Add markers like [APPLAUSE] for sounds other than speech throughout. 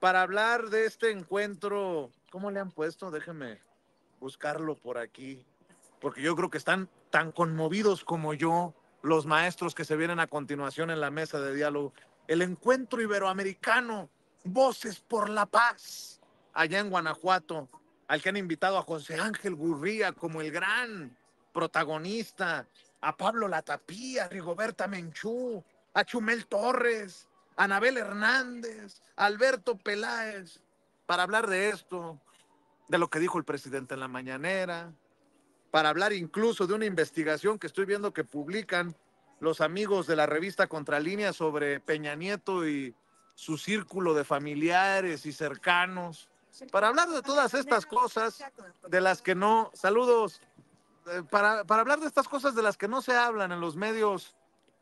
para hablar de este encuentro, ¿cómo le han puesto? Déjeme buscarlo por aquí, porque yo creo que están tan conmovidos como yo los maestros que se vienen a continuación en la mesa de diálogo. El encuentro iberoamericano, Voces por la Paz, allá en Guanajuato, al que han invitado a José Ángel Gurría como el gran protagonista, a Pablo Latapía, a Rigoberta Menchú, a Chumel Torres, Anabel Hernández, Alberto Peláez, para hablar de esto, de lo que dijo el presidente en la mañanera, para hablar incluso de una investigación que estoy viendo que publican los amigos de la revista Contralínea sobre Peña Nieto y su círculo de familiares y cercanos, para hablar de todas estas cosas de las que no, saludos, eh, para, para hablar de estas cosas de las que no se hablan en los medios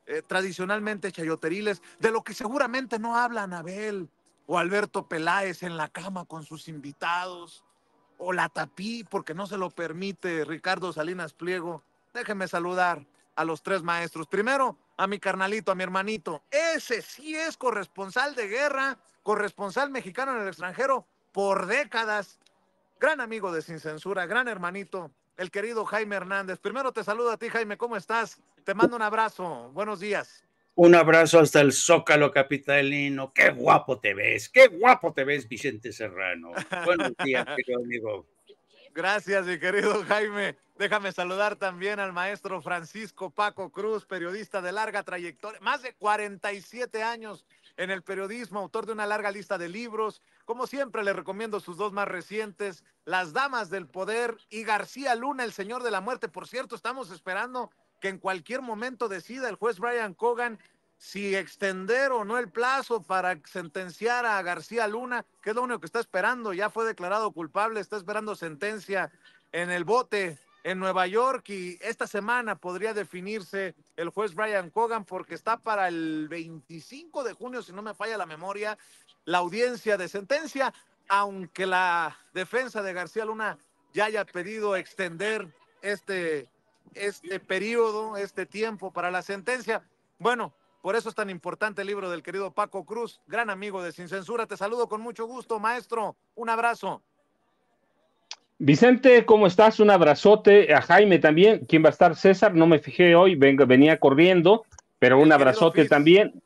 eh, tradicionalmente chayoteriles, de lo que seguramente no hablan Anabel o Alberto Peláez en la cama con sus invitados, o la tapí porque no se lo permite Ricardo Salinas Pliego. ...déjeme saludar a los tres maestros. Primero, a mi carnalito, a mi hermanito. Ese sí es corresponsal de guerra, corresponsal mexicano en el extranjero por décadas. Gran amigo de Sin Censura, gran hermanito, el querido Jaime Hernández. Primero te saludo a ti, Jaime, ¿cómo estás? Te mando un abrazo. Buenos días. Un abrazo hasta el Zócalo Capitalino. Qué guapo te ves, qué guapo te ves, Vicente Serrano. Buenos días, [LAUGHS] querido amigo. Gracias, mi querido Jaime. Déjame saludar también al maestro Francisco Paco Cruz, periodista de larga trayectoria, más de 47 años en el periodismo, autor de una larga lista de libros. Como siempre, le recomiendo sus dos más recientes, Las Damas del Poder y García Luna, el Señor de la Muerte. Por cierto, estamos esperando que en cualquier momento decida el juez Brian Cogan si extender o no el plazo para sentenciar a García Luna, que es lo único que está esperando, ya fue declarado culpable, está esperando sentencia en el bote en Nueva York y esta semana podría definirse el juez Brian Cogan porque está para el 25 de junio, si no me falla la memoria, la audiencia de sentencia, aunque la defensa de García Luna ya haya pedido extender este este periodo, este tiempo para la sentencia. Bueno, por eso es tan importante el libro del querido Paco Cruz, gran amigo de Sin Censura. Te saludo con mucho gusto, maestro. Un abrazo. Vicente, ¿cómo estás? Un abrazote. A Jaime también. ¿Quién va a estar? César, no me fijé hoy, venía corriendo, pero un abrazote también.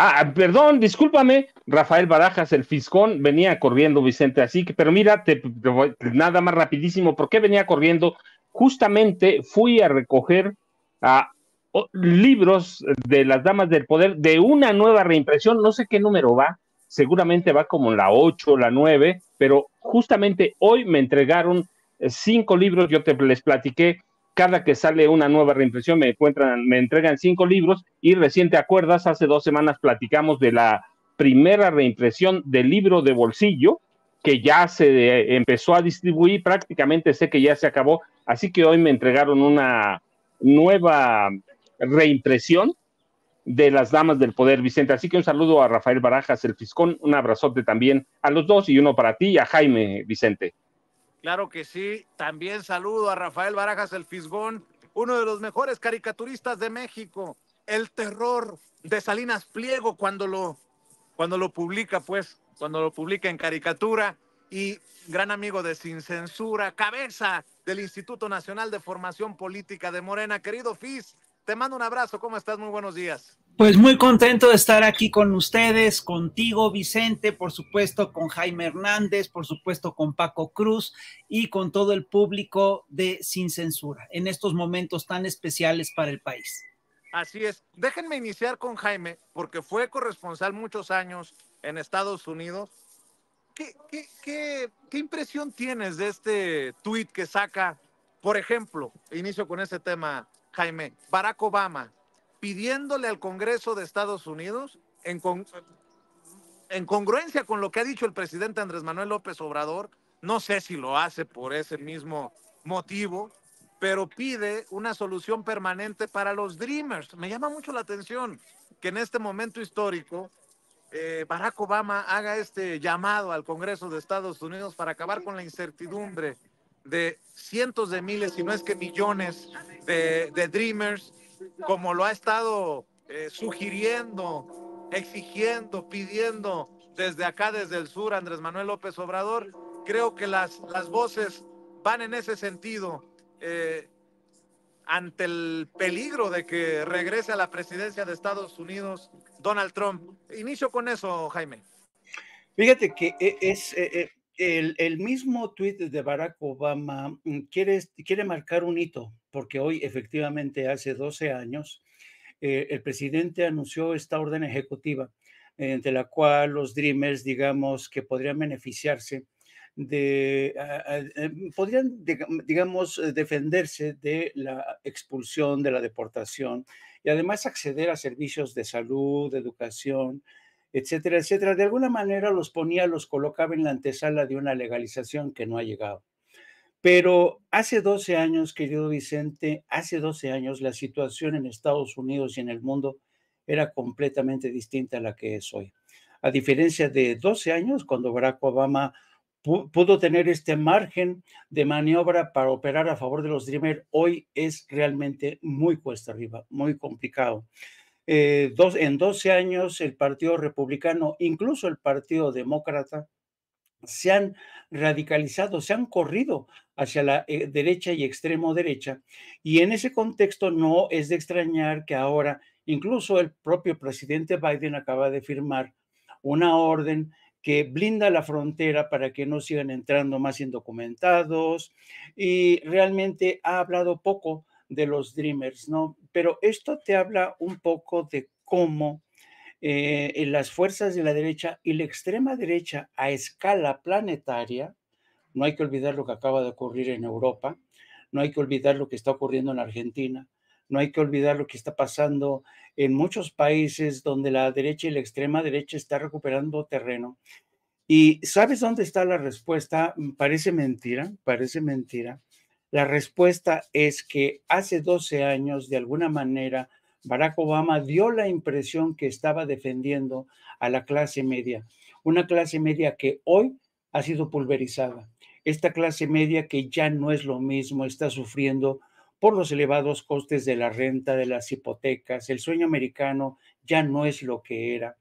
Ah, ah, perdón, discúlpame, Rafael Barajas, el fiscón, venía corriendo, Vicente, así que, pero mira, nada más rapidísimo, ¿por qué venía corriendo? justamente fui a recoger a libros de las damas del poder de una nueva reimpresión, no sé qué número va, seguramente va como la 8, la 9, pero justamente hoy me entregaron eh, cinco libros, yo te les platiqué, cada que sale una nueva reimpresión me encuentran, me entregan cinco libros y recién te acuerdas, hace dos semanas platicamos de la primera reimpresión del libro de bolsillo, que ya se eh, empezó a distribuir, prácticamente sé que ya se acabó, así que hoy me entregaron una nueva reimpresión de las damas del poder, Vicente. Así que un saludo a Rafael Barajas, el Fiscón, un abrazote también a los dos y uno para ti y a Jaime, Vicente. Claro que sí, también saludo a Rafael Barajas, el Fiscón uno de los mejores caricaturistas de México. El terror de Salinas Pliego cuando lo, cuando lo publica, pues cuando lo publica en caricatura y gran amigo de Sin Censura, cabeza del Instituto Nacional de Formación Política de Morena. Querido Fis, te mando un abrazo, ¿cómo estás? Muy buenos días. Pues muy contento de estar aquí con ustedes, contigo Vicente, por supuesto con Jaime Hernández, por supuesto con Paco Cruz y con todo el público de Sin Censura en estos momentos tan especiales para el país. Así es. Déjenme iniciar con Jaime, porque fue corresponsal muchos años en Estados Unidos. ¿Qué, impresión tienes de este tuit que saca, por ejemplo, inicio con ese tema, Jaime, Barack Obama, pidiéndole al Congreso de Estados Unidos, en congruencia con lo que ha dicho el presidente Andrés Manuel López Obrador, no sé si lo hace por ese mismo motivo, pero pide una solución permanente para los Dreamers. Me llama mucho la atención que en este momento histórico eh, Barack Obama haga este llamado al Congreso de Estados Unidos para acabar con la incertidumbre de cientos de miles, si no es que millones de, Dreamers, como lo ha estado eh, sugiriendo, exigiendo, pidiendo desde acá, desde el sur, Andrés Manuel López Obrador. Creo que las, las voces van en ese sentido eh, ante el peligro de que regrese a la presidencia de Estados Unidos Donald Trump. Inicio con eso, Jaime. Fíjate que e-, es e-, e-, el, mismo tuit de Barack Obama mm, quiere, quiere marcar un hito, porque hoy efectivamente hace 12 años eh, el presidente anunció esta orden ejecutiva, entre eh, de la cual los Dreamers, digamos, que podrían beneficiarse de, ah, ah, eh, podrían, digamos, eh, defenderse de la expulsión, de la deportación y además acceder a servicios de salud, de educación, etcétera, etcétera. De alguna manera los ponía, los colocaba en la antesala de una legalización que no ha llegado. Pero hace 12 años, querido Vicente, hace 12 años la situación en Estados Unidos y en el mundo era completamente distinta a la que es hoy. A diferencia de 12 años, cuando Barack Obama pudo tener este margen de maniobra para operar a favor de los Dreamer, hoy es realmente muy cuesta arriba, muy complicado. Eh, en 12 años el Partido Republicano, incluso el Partido Demócrata, se han radicalizado, se han corrido hacia la eh, derecha y extremo derecha. Y en ese contexto no es de extrañar que ahora incluso el propio presidente Biden acaba de firmar una orden que blinda la frontera para que no sigan entrando más indocumentados y realmente ha hablado poco de los Dreamers, ¿no? Pero esto te habla un poco de cómo eh, las fuerzas de la derecha y la extrema derecha a escala planetaria, no hay que olvidar lo que acaba de ocurrir en Europa, no hay que olvidar lo que está ocurriendo en Argentina, no hay que olvidar lo que está pasando en muchos países donde la derecha y la extrema derecha está recuperando terreno. ¿Y sabes dónde está la respuesta? Mm, parece mentira, parece mentira. La respuesta es que hace 12 años, de alguna manera, Barack Obama dio la impresión que estaba defendiendo a la clase media, una clase media que hoy ha sido pulverizada. Esta clase media que ya no es lo mismo, está sufriendo por los elevados costes de la renta, de las hipotecas. El sueño americano ya no es lo que era.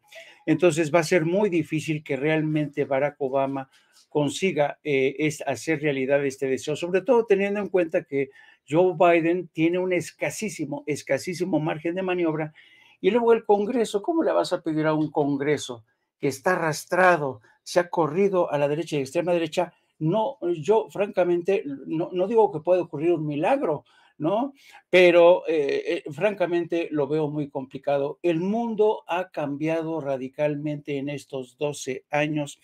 Entonces va a ser muy difícil que realmente Barack Obama consiga eh, es hacer realidad este deseo, sobre todo teniendo en cuenta que Joe Biden tiene un escasísimo, escasísimo margen de maniobra. Y luego el Congreso, ¿cómo le vas a pedir a un Congreso que está arrastrado, se ha corrido a la derecha y extrema derecha? No, yo francamente no digo que pueda ocurrir un milagro, ¿no? Pero eh, eh, francamente lo veo muy complicado. El mundo ha cambiado radicalmente en estos 12 años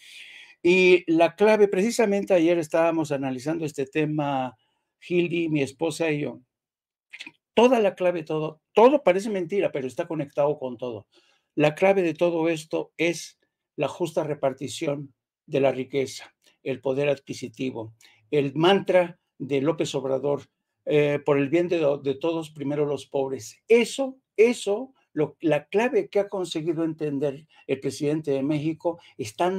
y la clave, precisamente ayer estábamos analizando este tema, Gildi, mi esposa y yo. Toda la clave, todo, todo parece mentira, pero está conectado con todo. La clave de todo esto es la justa repartición de la riqueza, el poder adquisitivo, el mantra de López Obrador, eh, por el bien de, todos, primero los pobres. Eso, eso, la clave que ha conseguido entender el presidente de México está,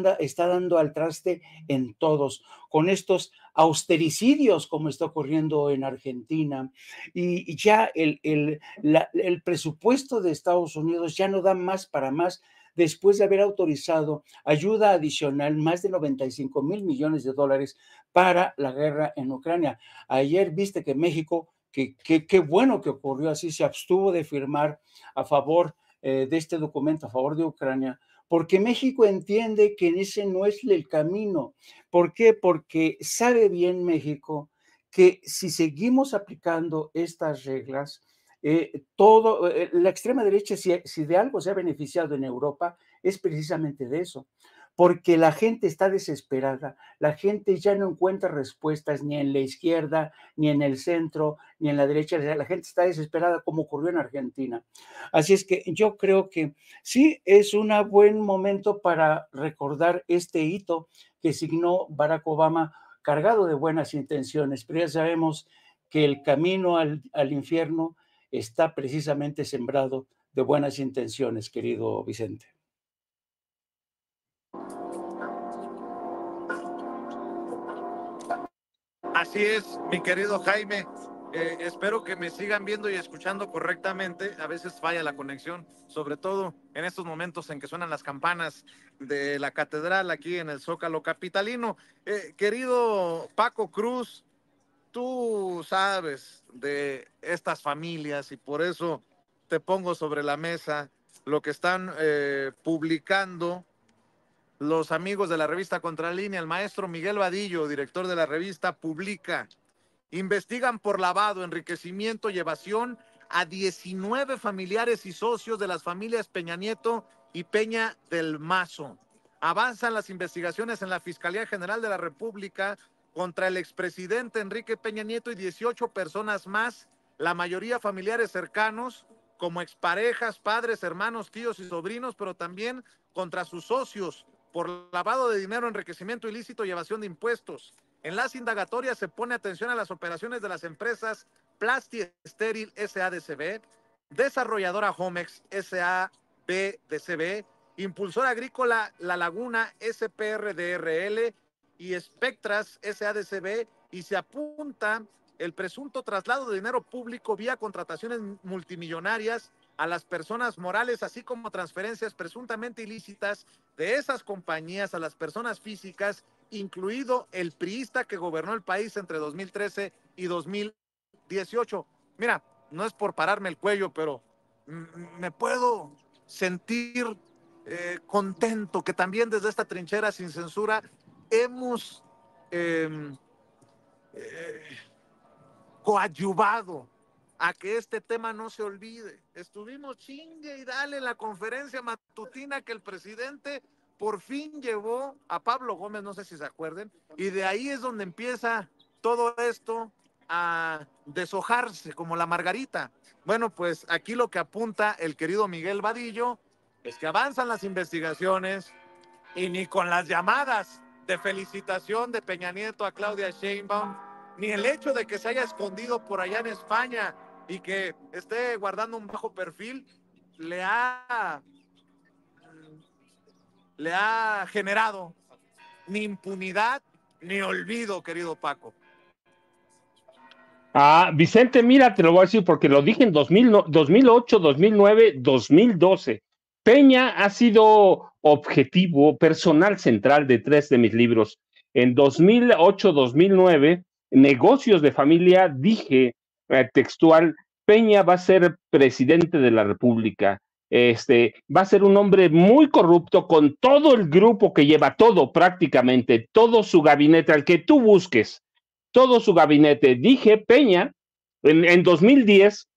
dando al traste en todos, con estos austericidios como está ocurriendo en Argentina. Y, ya el, el, el presupuesto de Estados Unidos ya no da más para más después de haber autorizado ayuda adicional, más de 95 mil millones de dólares para la guerra en Ucrania. Ayer viste que México, que qué bueno que ocurrió así, se abstuvo de firmar a favor eh, de este documento, a favor de Ucrania, porque México entiende que ese no es el camino. ¿Por qué? Porque sabe bien México que si seguimos aplicando estas reglas, eh, todo, eh, la extrema derecha, si, si, de algo se ha beneficiado en Europa, es precisamente de eso, porque la gente está desesperada, la gente ya no encuentra respuestas ni en la izquierda, ni en el centro, ni en la derecha, la gente está desesperada como ocurrió en Argentina. Así es que yo creo que sí es un buen momento para recordar este hito que signó Barack Obama cargado de buenas intenciones, pero ya sabemos que el camino al, al infierno está precisamente sembrado de buenas intenciones, querido Vicente. Así es, mi querido Jaime. Eh, espero que me sigan viendo y escuchando correctamente. A veces falla la conexión, sobre todo en estos momentos en que suenan las campanas de la catedral aquí en el Zócalo Capitalino. Eh, querido Paco Cruz, tú sabes de estas familias y por eso te pongo sobre la mesa lo que están eh, publicando los amigos de la revista Contralínea. El maestro Miguel Vadillo, director de la revista, publica, investigan por lavado, enriquecimiento y evasión a 19 familiares y socios de las familias Peña Nieto y Peña del Mazo. Avanzan las investigaciones en la Fiscalía General de la República contra el expresidente Enrique Peña Nieto y 18 personas más, la mayoría familiares cercanos, como exparejas, padres, hermanos, tíos y sobrinos, pero también contra sus socios por lavado de dinero, enriquecimiento ilícito y evasión de impuestos. En las indagatorias se pone atención a las operaciones de las empresas Plasti Estéril SADCB, Desarrolladora Homex SABDCB, Impulsora Agrícola La Laguna SPRDRL y Spectras SADCB y se apunta el presunto traslado de dinero público vía contrataciones multimillonarias a las personas morales, así como transferencias presuntamente ilícitas de esas compañías a las personas físicas, incluido el priista que gobernó el país entre 2013 y 2018. Mira, no es por pararme el cuello, pero me puedo sentir eh, contento que también desde esta trinchera sin censura hemos em, eh, coadyuvado a que este tema no se olvide. Estuvimos chingue y dale en la conferencia matutina que el presidente por fin llevó a Pablo Gómez, no sé si se acuerden, y de ahí es donde empieza todo esto a deshojarse como la margarita. Bueno, pues aquí lo que apunta el querido Miguel Vadillo es que avanzan las investigaciones y ni con las llamadas de felicitación de Peña Nieto a Claudia Sheinbaum, ni el hecho de que se haya escondido por allá en España y que esté guardando un bajo perfil, le ha, le ha generado ni impunidad ni olvido, querido Paco. Ah, Vicente, mira, te lo voy a decir porque lo dije en 2008, 2009, 2012. Peña ha sido objetivo personal central de tres de mis libros. En 2008-2009, Negocios de Familia, dije eh, textual, Peña va a ser presidente de la República. Este va a ser un hombre muy corrupto con todo el grupo que lleva todo, prácticamente todo su gabinete, al que tú busques, todo su gabinete. Dije Peña en, en 2010,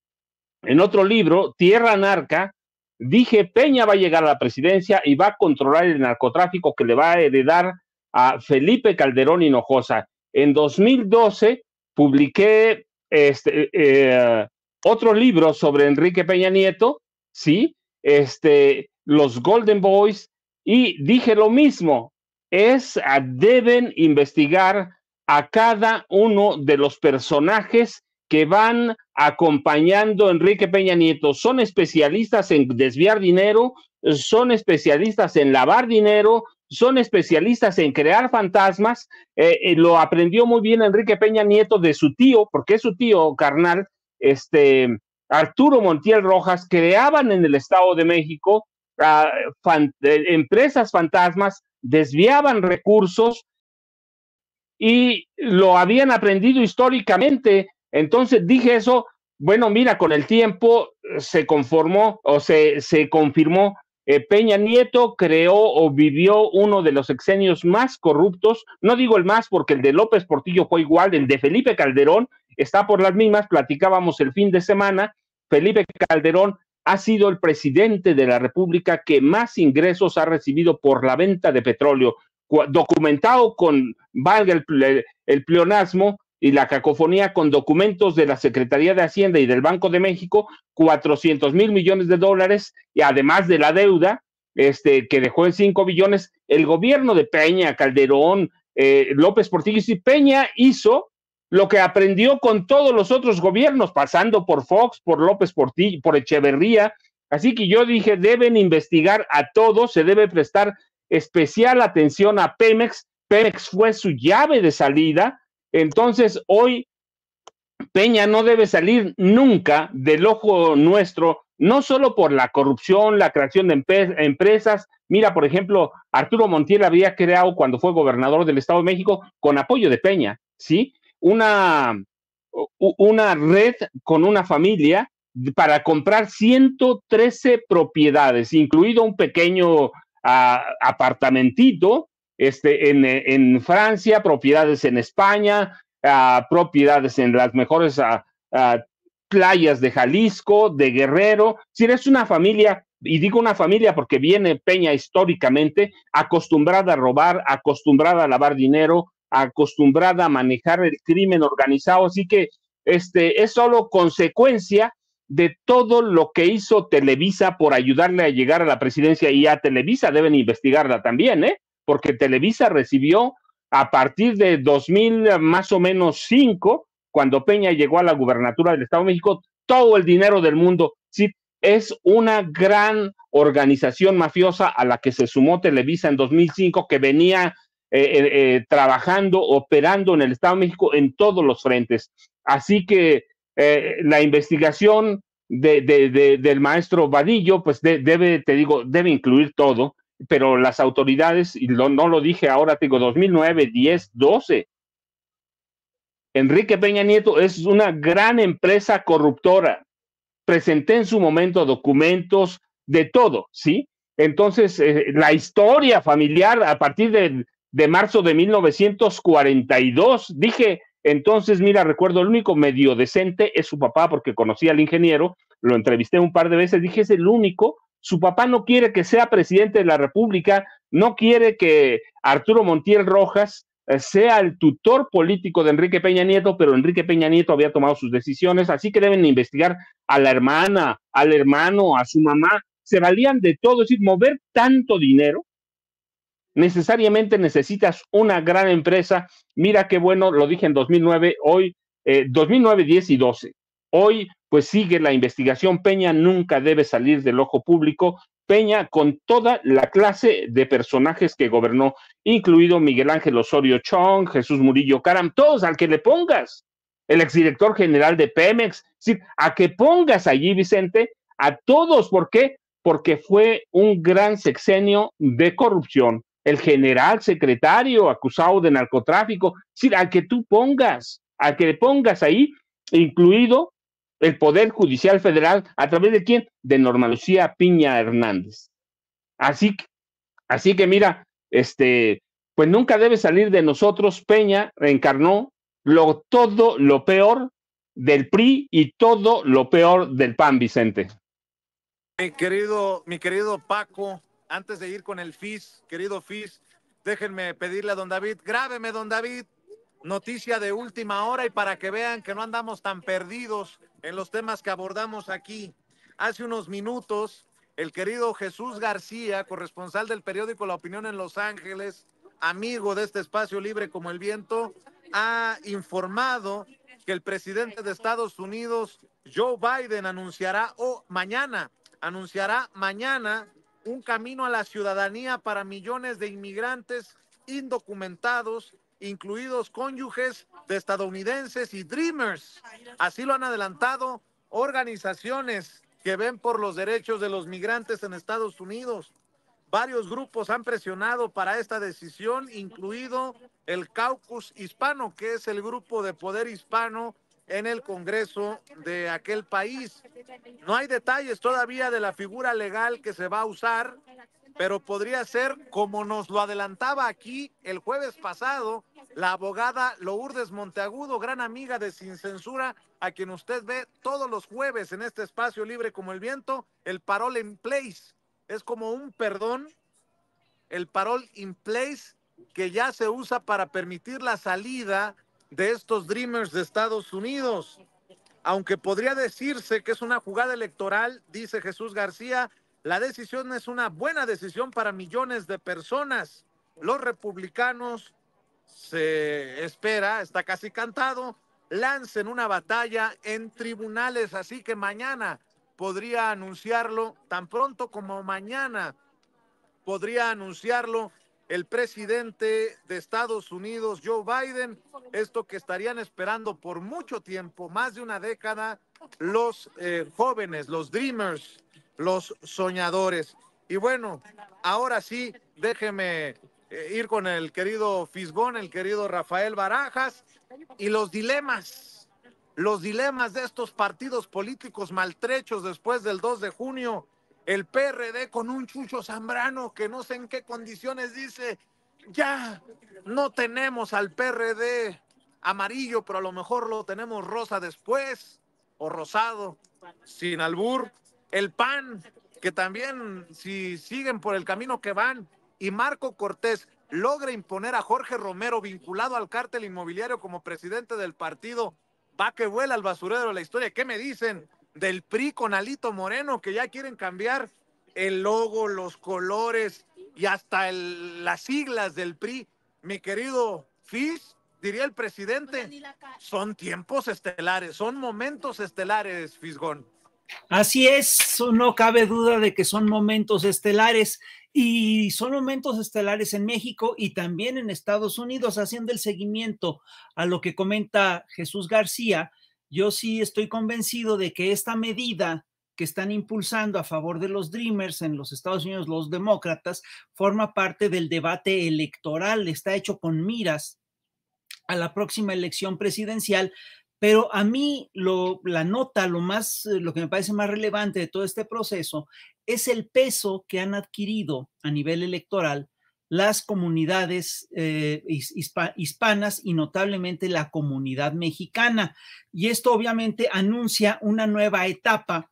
en otro libro, Tierra Anarca, Dije, Peña va a llegar a la presidencia y va a controlar el narcotráfico que le va a heredar a Felipe Calderón Hinojosa. En 2012 publiqué este, eh, otro libro sobre Enrique Peña Nieto, ¿sí? Este, los Golden Boys, y dije lo mismo, es, ah, deben investigar a cada uno de los personajes que van acompañando a Enrique Peña Nieto son especialistas en desviar dinero, son especialistas en lavar dinero, son especialistas en crear fantasmas. Eh, eh, lo aprendió muy bien Enrique Peña Nieto de su tío, porque es su tío carnal, este Arturo Montiel Rojas, creaban en el Estado de México ah, eh, empresas fantasmas, desviaban recursos y lo habían aprendido históricamente entonces dije eso, bueno, mira, con el tiempo eh, se conformó o se, confirmó. Eh, Peña Nieto creó o vivió uno de los exenios más corruptos, no digo el más porque el de López Portillo fue igual, el de Felipe Calderón está por las mismas, platicábamos el fin de semana, Felipe Calderón ha sido el presidente de la República que más ingresos ha recibido por la venta de petróleo, documentado con, valga el, el pleonasmo, y la cacofonía con documentos de la Secretaría de Hacienda y del Banco de México, 400 mil millones de dólares, y además de la deuda este, que dejó en 5 billones, el gobierno de Peña, Calderón, eh, López Portillo y Peña hizo lo que aprendió con todos los otros gobiernos, pasando por Fox, por López Portillo, por Echeverría. Así que yo dije, deben investigar a todos, se debe prestar especial atención a Pemex. Pemex fue su llave de salida, entonces, hoy Peña no debe salir nunca del ojo nuestro, no solo por la corrupción, la creación de empresas. Mira, por ejemplo, Arturo Montiel había creado cuando fue gobernador del Estado de México con apoyo de Peña, ¿sí? Una, una red con una familia para comprar 113 propiedades, incluido un pequeño ah, apartamentito este, en, en Francia, propiedades en España, ah, propiedades en las mejores ah, ah, playas de Jalisco, de Guerrero. Si eres una familia, y digo una familia porque viene Peña históricamente, acostumbrada a robar, acostumbrada a lavar dinero, acostumbrada a manejar el crimen organizado. Así que este, es solo consecuencia de todo lo que hizo Televisa por ayudarle a llegar a la presidencia y a Televisa deben investigarla también, ¿eh? porque Televisa recibió a partir de 2000 más o menos 5, cuando Peña llegó a la gubernatura del Estado de México, todo el dinero del mundo. Sí, es una gran organización mafiosa a la que se sumó Televisa en 2005, que venía eh, eh, eh, trabajando, operando en el Estado de México en todos los frentes. Así que la investigación de, del maestro Vadillo, pues debe, te digo, debe incluir todo pero las autoridades, y no lo dije ahora, tengo 2009, 10, 12. Enrique Peña Nieto es una gran empresa corruptora. Presenté en su momento documentos de todo, ¿sí? Entonces, eh, la historia familiar a partir de, de marzo de 1942, dije, entonces, mira, recuerdo, el único medio decente es su papá, porque conocí al ingeniero, lo entrevisté un par de veces, dije, es el único su papá no quiere que sea presidente de la República, no quiere que Arturo Montiel Rojas eh, sea el tutor político de Enrique Peña Nieto, pero Enrique Peña Nieto había tomado sus decisiones, así que deben investigar a la hermana, al hermano, a su mamá. Se valían de todo, es decir, mover tanto dinero. Necesariamente necesitas una gran empresa. Mira qué bueno, lo dije en 2009, hoy, 2009, eh, 10 y 12. Hoy pues sigue la investigación. Peña nunca debe salir del ojo público. Peña con toda la clase de personajes que gobernó, incluido Miguel Ángel Osorio Chong, Jesús Murillo Caram, todos al que le pongas, el exdirector general de Pemex, sí, a que pongas allí, Vicente, a todos. ¿Por qué? Porque fue un gran sexenio de corrupción. El general secretario acusado de narcotráfico, sí, al que tú pongas, al que le pongas ahí, incluido el Poder Judicial Federal a través de quién? De Norma Lucía Piña Hernández. Así, así que mira, este, pues nunca debe salir de nosotros, Peña reencarnó lo, todo lo peor del PRI y todo lo peor del PAN, Vicente. Mi querido, mi querido Paco, antes de ir con el FIS, querido FIS, déjenme pedirle a don David, grábeme, don David, noticia de última hora y para que vean que no andamos tan perdidos en los temas que abordamos aquí. Hace unos minutos, el querido Jesús García, corresponsal del periódico La Opinión en Los Ángeles, amigo de este espacio libre como el viento, ha informado que el presidente de Estados Unidos, Joe Biden, anunciará o mañana, anunciará mañana un camino a la ciudadanía para millones de inmigrantes indocumentados, incluidos cónyuges de estadounidenses y Dreamers. Así lo han adelantado organizaciones que ven por los derechos de los migrantes en Estados Unidos. Varios grupos han presionado para esta decisión, incluido el Caucus Hispano, que es el grupo de poder hispano en el Congreso de aquel país. No hay detalles todavía de la figura legal que se va a usar, pero podría ser como nos lo adelantaba aquí el jueves pasado la abogada Lourdes Monteagudo, gran amiga de Sin Censura, a quien usted ve todos los jueves en este espacio libre como el viento, el parol in place. Es como un perdón, el parol in place que ya se usa para permitir la salida de estos Dreamers de Estados Unidos. Aunque podría decirse que es una jugada electoral, dice Jesús García, la decisión es una buena decisión para millones de personas. Los republicanos se espera, está casi cantado, lancen una batalla en tribunales, así que mañana podría anunciarlo, tan pronto como mañana podría anunciarlo el presidente de Estados Unidos, Joe Biden, esto que estarían esperando por mucho tiempo, más de una década, los eh, jóvenes, los dreamers, los soñadores. Y bueno, ahora sí, déjeme eh, ir con el querido Fisgón, el querido Rafael Barajas y los dilemas, los dilemas de estos partidos políticos maltrechos después del 2 de junio. El PRD con un Chucho Zambrano que no sé en qué condiciones dice, ya no tenemos al PRD amarillo, pero a lo mejor lo tenemos rosa después, o rosado, sin albur. El PAN, que también si siguen por el camino que van, y Marco Cortés logra imponer a Jorge Romero vinculado al cártel inmobiliario como presidente del partido, va que vuela al basurero de la historia. ¿Qué me dicen del PRI con Alito Moreno que ya quieren cambiar el logo, los colores y hasta las siglas del PRI? Mi querido Fis, diría el presidente, son tiempos estelares, son momentos estelares, Fisgón. Así es, no cabe duda de que son momentos estelares y son momentos estelares en México y también en Estados Unidos, haciendo el seguimiento a lo que comenta Jesús García. Yo sí estoy convencido de que esta medida que están impulsando a favor de los Dreamers en los Estados Unidos, los demócratas, forma parte del debate electoral, está hecho con miras a la próxima elección presidencial, pero a mí lo, la nota, lo más, eh, lo que me parece más relevante de todo este proceso es el peso que han adquirido a nivel electoral las comunidades eh, hispanas y notablemente la comunidad mexicana. Y esto obviamente anuncia una nueva etapa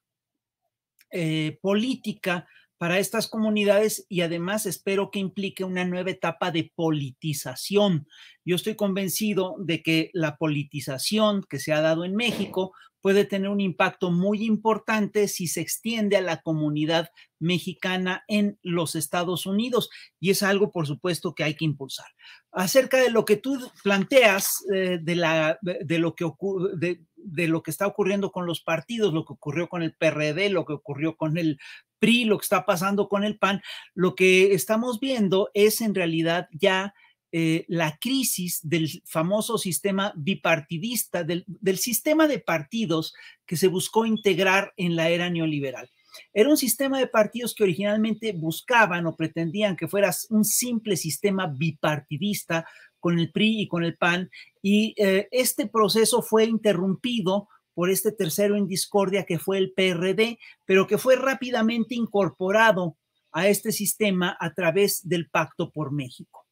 eh, política para estas comunidades y además espero que implique una nueva etapa de politización. Yo estoy convencido de que la politización que se ha dado en México puede tener un impacto muy importante si se extiende a la comunidad mexicana en los Estados Unidos y es algo, por supuesto, que hay que impulsar. Acerca de lo que tú planteas, eh, de, la, de lo que ocurre, de lo que está ocurriendo con los partidos, lo que ocurrió con el PRD, lo que ocurrió con el PRI, lo que está pasando con el PAN, lo que estamos viendo es en realidad ya eh, la crisis del famoso sistema bipartidista, del, del sistema de partidos que se buscó integrar en la era neoliberal. Era un sistema de partidos que originalmente buscaban o pretendían que fuera un simple sistema bipartidista con el PRI y con el PAN, y eh, este proceso fue interrumpido por este tercero en discordia que fue el PRD, pero que fue rápidamente incorporado a este sistema a través del Pacto por México.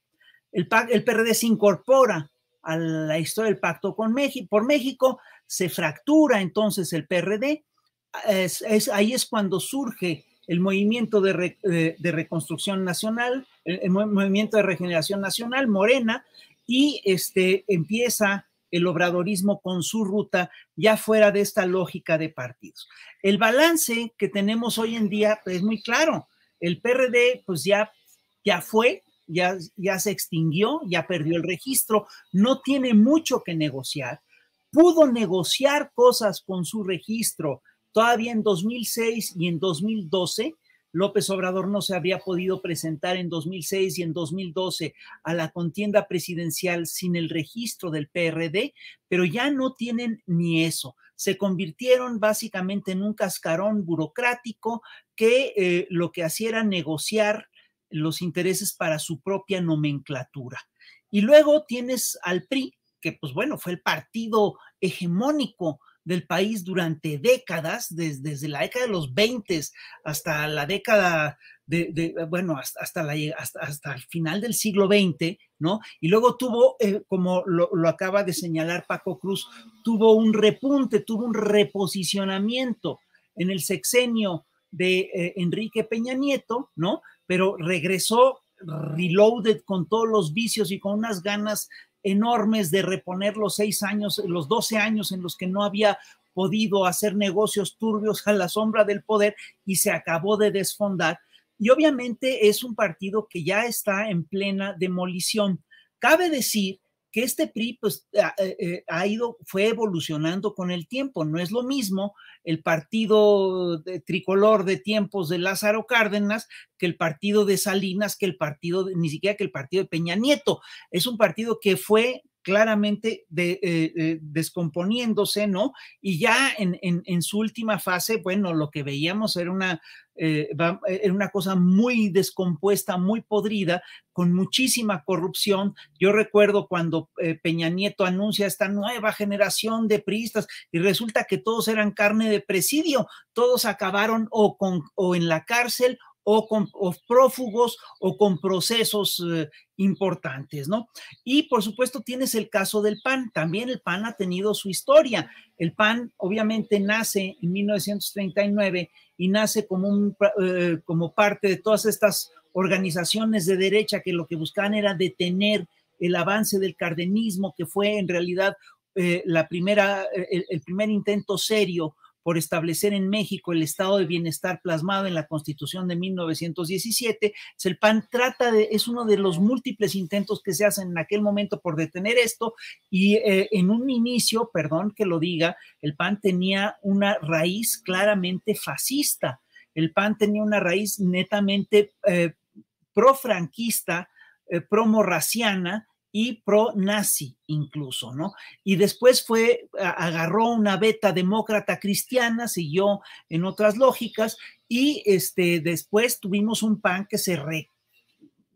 El, el PRD se incorpora a la historia del Pacto con México, por México, se fractura entonces el PRD, es, ahí es cuando surge el movimiento de, reconstrucción nacional, el, movimiento de regeneración nacional, Morena, y este, empieza el obradorismo con su ruta ya fuera de esta lógica de partidos. El balance que tenemos hoy en día pues, es muy claro. El PRD pues ya, ya fue, ya, ya se extinguió, ya perdió el registro, no tiene mucho que negociar. Pudo negociar cosas con su registro, Todavía en 2006 y en 2012, López Obrador no se habría podido presentar en 2006 y en 2012 a la contienda presidencial sin el registro del PRD, pero ya no tienen ni eso. Se convirtieron básicamente en un cascarón burocrático que eh, lo que hacía era negociar los intereses para su propia nomenclatura. Y luego tienes al PRI, que pues bueno, fue el partido hegemónico del país durante décadas, desde, la década de los 20 hasta la década de, bueno, hasta, la, el final del siglo XX, ¿no? Y luego tuvo, eh, como lo, acaba de señalar Paco Cruz, tuvo un repunte, tuvo un reposicionamiento en el sexenio de eh, Enrique Peña Nieto, ¿no? Pero regresó reloaded con todos los vicios y con unas ganas enormes de reponer los seis años, los doce años en los que no había podido hacer negocios turbios a la sombra del poder y se acabó de desfondar. Y obviamente es un partido que ya está en plena demolición. Cabe decir que este PRI pues, eh, eh, eh, ha, ido, fue evolucionando con el tiempo. No es lo mismo el partido tricolor de tiempos de Lázaro Cárdenas que el partido de Salinas, que el partido, ni siquiera que el partido de Peña Nieto. Es un partido que fue claramente de, eh, eh, descomponiéndose, ¿no? Y ya en, su última fase, bueno, lo que veíamos era una, eh, una cosa muy descompuesta, muy podrida, con muchísima corrupción. Yo recuerdo cuando Peña Nieto anuncia esta nueva generación de priistas y resulta que todos eran carne de presidio, todos acabaron o, con, o en la cárcel o, con, prófugos o con procesos eh, importantes, ¿no? Y por supuesto tienes el caso del PAN, también el PAN ha tenido su historia. El PAN obviamente nace en 1939 y nace como, un, eh, como parte de todas estas organizaciones de derecha que lo que buscaban era detener el avance del cardenismo, que fue en realidad eh, la primera, el, primer intento serio por establecer en México el estado de bienestar plasmado en la Constitución de 1917. El PAN trata de, es uno de los múltiples intentos que se hacen en aquel momento por detener esto y eh, en un inicio, perdón que lo diga, el PAN tenía una raíz claramente fascista. El PAN tenía una raíz netamente eh, profranquista, eh, pro-franquista, y pro-nazi incluso, ¿no? Y después fue, agarró una beta demócrata cristiana, siguió en otras lógicas y este, después tuvimos un PAN que se,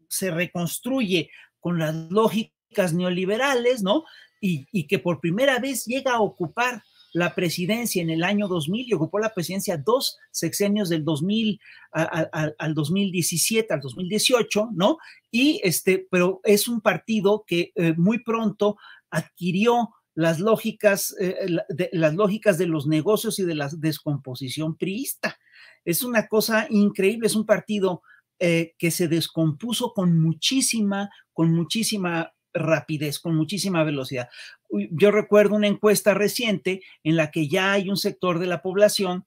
se reconstruye con las lógicas neoliberales, ¿no? Y, y que por primera vez llega a ocupar la presidencia en el año 2000 y ocupó la presidencia dos sexenios del 2000 al 2017, al 2018, ¿no? Y este, pero es un partido que eh, muy pronto adquirió las lógicas, eh, de, las lógicas de los negocios y de la descomposición priista. Es una cosa increíble, es un partido eh, que se descompuso con muchísima, con muchísima rapidez, con muchísima velocidad yo recuerdo una encuesta reciente en la que ya hay un sector de la población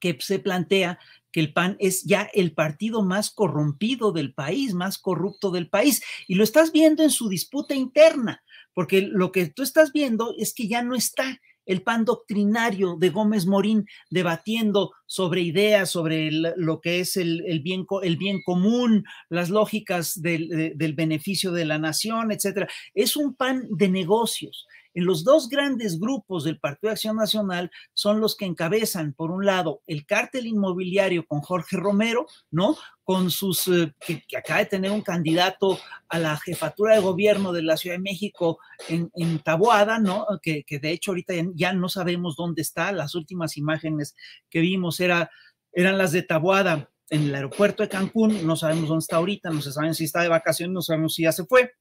que se plantea que el PAN es ya el partido más corrompido del país, más corrupto del país. Y lo estás viendo en su disputa interna, porque lo que tú estás viendo es que ya no está el pan doctrinario de Gómez Morín, debatiendo sobre ideas, sobre lo que es el, bien, el bien común, las lógicas del, del beneficio de la nación, etcétera. Es un pan de negocios en los dos grandes grupos del Partido de Acción Nacional son los que encabezan, por un lado, el cártel inmobiliario con Jorge Romero, ¿no? Con sus, eh, que, acaba de tener un candidato a la jefatura de gobierno de la Ciudad de México en, Taboada, ¿no? Que, de hecho ahorita ya no sabemos dónde está. Las últimas imágenes que vimos eran las de Taboada en el aeropuerto de Cancún, no sabemos dónde está ahorita, no se sabe si está de vacaciones, no sabemos si ya se fue,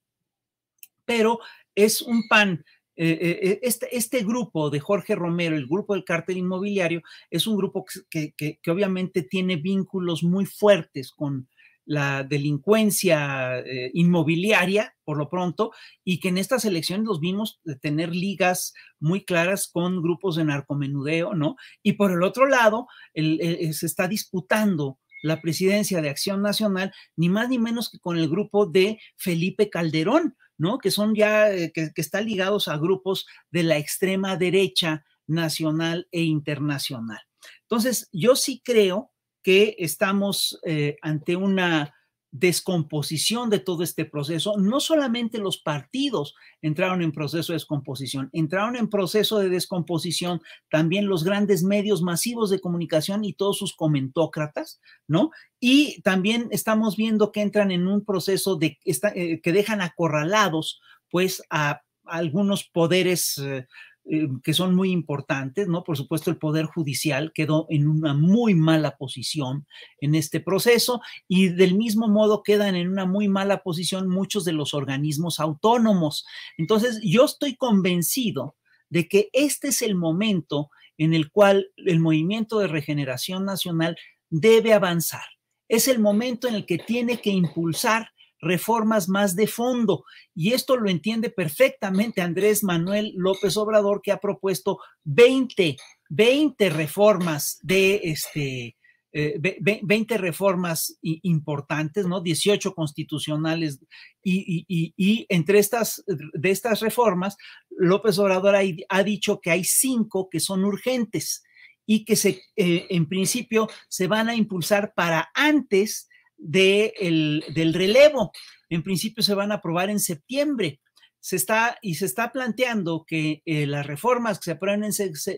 pero es un pan eh, eh, eh, este, este, grupo de Jorge Romero, el grupo del cártel inmobiliario, es un grupo que, obviamente tiene vínculos muy fuertes con la delincuencia inmobiliaria, por lo pronto, y que en estas elecciones los vimos tener ligas muy claras con grupos de narcomenudeo, ¿no? Y por el otro lado, se está disputando la presidencia de Acción Nacional, ni más ni menos que con el grupo de Felipe Calderón, que son ya, eh, que, están ligados a grupos de la extrema derecha nacional e internacional. Entonces, yo sí creo que estamos eh, ante una descomposición de todo este proceso, no solamente los partidos entraron en proceso de descomposición, entraron en proceso de descomposición también los grandes medios masivos de comunicación y todos sus comentócratas, ¿no? Y también estamos viendo que entran en un proceso de eh, que dejan acorralados, pues, a, algunos poderes eh, eh, que son muy importantes, ¿no? Por supuesto, el Poder Judicial quedó en una muy mala posición en este proceso y del mismo modo quedan en una muy mala posición muchos de los organismos autónomos. Entonces, yo estoy convencido de que este es el momento en el cual el movimiento de regeneración nacional debe avanzar. Es el momento en el que tiene que impulsar reformas más de fondo. Y esto lo entiende perfectamente Andrés Manuel López Obrador, que ha propuesto 20, 20 reformas de este, 20 eh, reformas importantes, ¿no? 18 constitucionales y, entre estas, de estas reformas, López Obrador ha, dicho que hay cinco que son urgentes y que se, eh, en principio se van a impulsar para antes de el, del relevo. En principio se van a aprobar en septiembre. Se está y se está planteando que eh, las reformas que se aprueben en,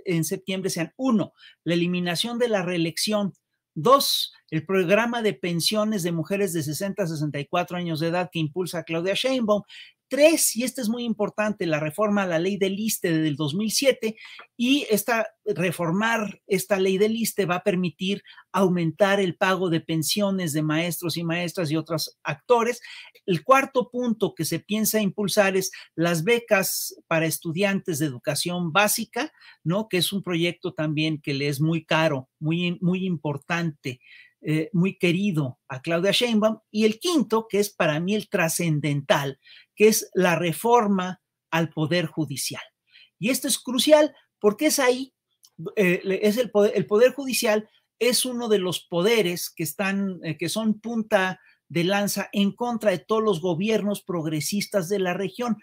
en septiembre sean uno, la eliminación de la reelección, Dos, el programa de pensiones de mujeres de 60 a 64 años de edad que impulsa Claudia Sheinbaum tres, y este es muy importante, la reforma a la ley del ISTE del 2007, y esta reformar esta ley del liste va a permitir aumentar el pago de pensiones de maestros y maestras y otros actores. El cuarto punto que se piensa impulsar es las becas para estudiantes de educación básica, ¿no? Que es un proyecto también que le es muy caro, muy, muy importante eh, muy querido a Claudia Sheinbaum, y el quinto, que es para mí el trascendental, que es la reforma al Poder Judicial. Y esto es crucial porque es ahí, eh, es el poder, el poder Judicial es uno de los poderes que están, eh, que son punta de lanza en contra de todos los gobiernos progresistas de la región.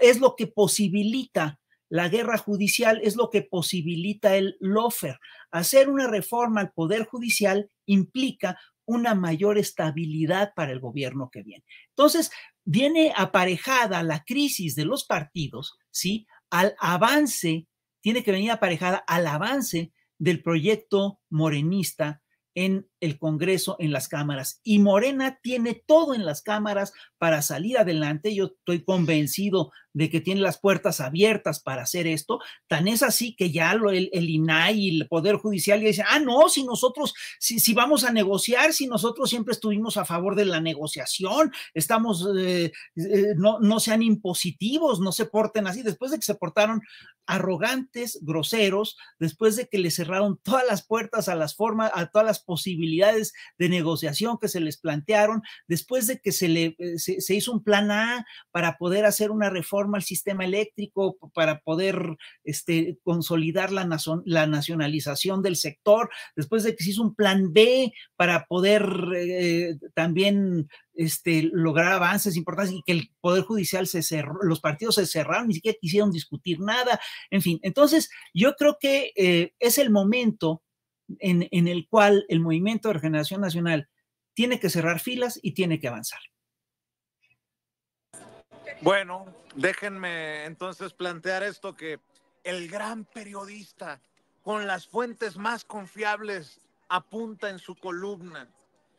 Es lo que posibilita la guerra judicial es lo que posibilita el lofer. Hacer una reforma al Poder Judicial implica una mayor estabilidad para el gobierno que viene. Entonces, viene aparejada la crisis de los partidos, ¿sí? Al avance, tiene que venir aparejada al avance del proyecto morenista en el Congreso en las cámaras. Y Morena tiene todo en las cámaras para salir adelante. Yo estoy convencido de que tiene las puertas abiertas para hacer esto. Tan es así que ya el, INAI y el Poder Judicial ya dicen, ah, no, si nosotros, si, si, vamos a negociar, si nosotros siempre estuvimos a favor de la negociación, estamos, eh, eh, no, no sean impositivos, no se porten así. Después de que se portaron arrogantes, groseros, después de que le cerraron todas las puertas a las formas, a todas las posibilidades, de negociación que se les plantearon después de que se, le, eh, se, hizo un plan A para poder hacer una reforma al sistema eléctrico, para poder este, consolidar la, la nacionalización del sector, después de que se hizo un plan B para poder eh, también este, lograr avances importantes y que el Poder Judicial se cerró, los partidos se cerraron, ni siquiera quisieron discutir nada, en fin. Entonces, yo creo que eh, es el momento en, el cual el movimiento de regeneración nacional tiene que cerrar filas y tiene que avanzar. Bueno, déjenme entonces plantear esto que el gran periodista con las fuentes más confiables apunta en su columna.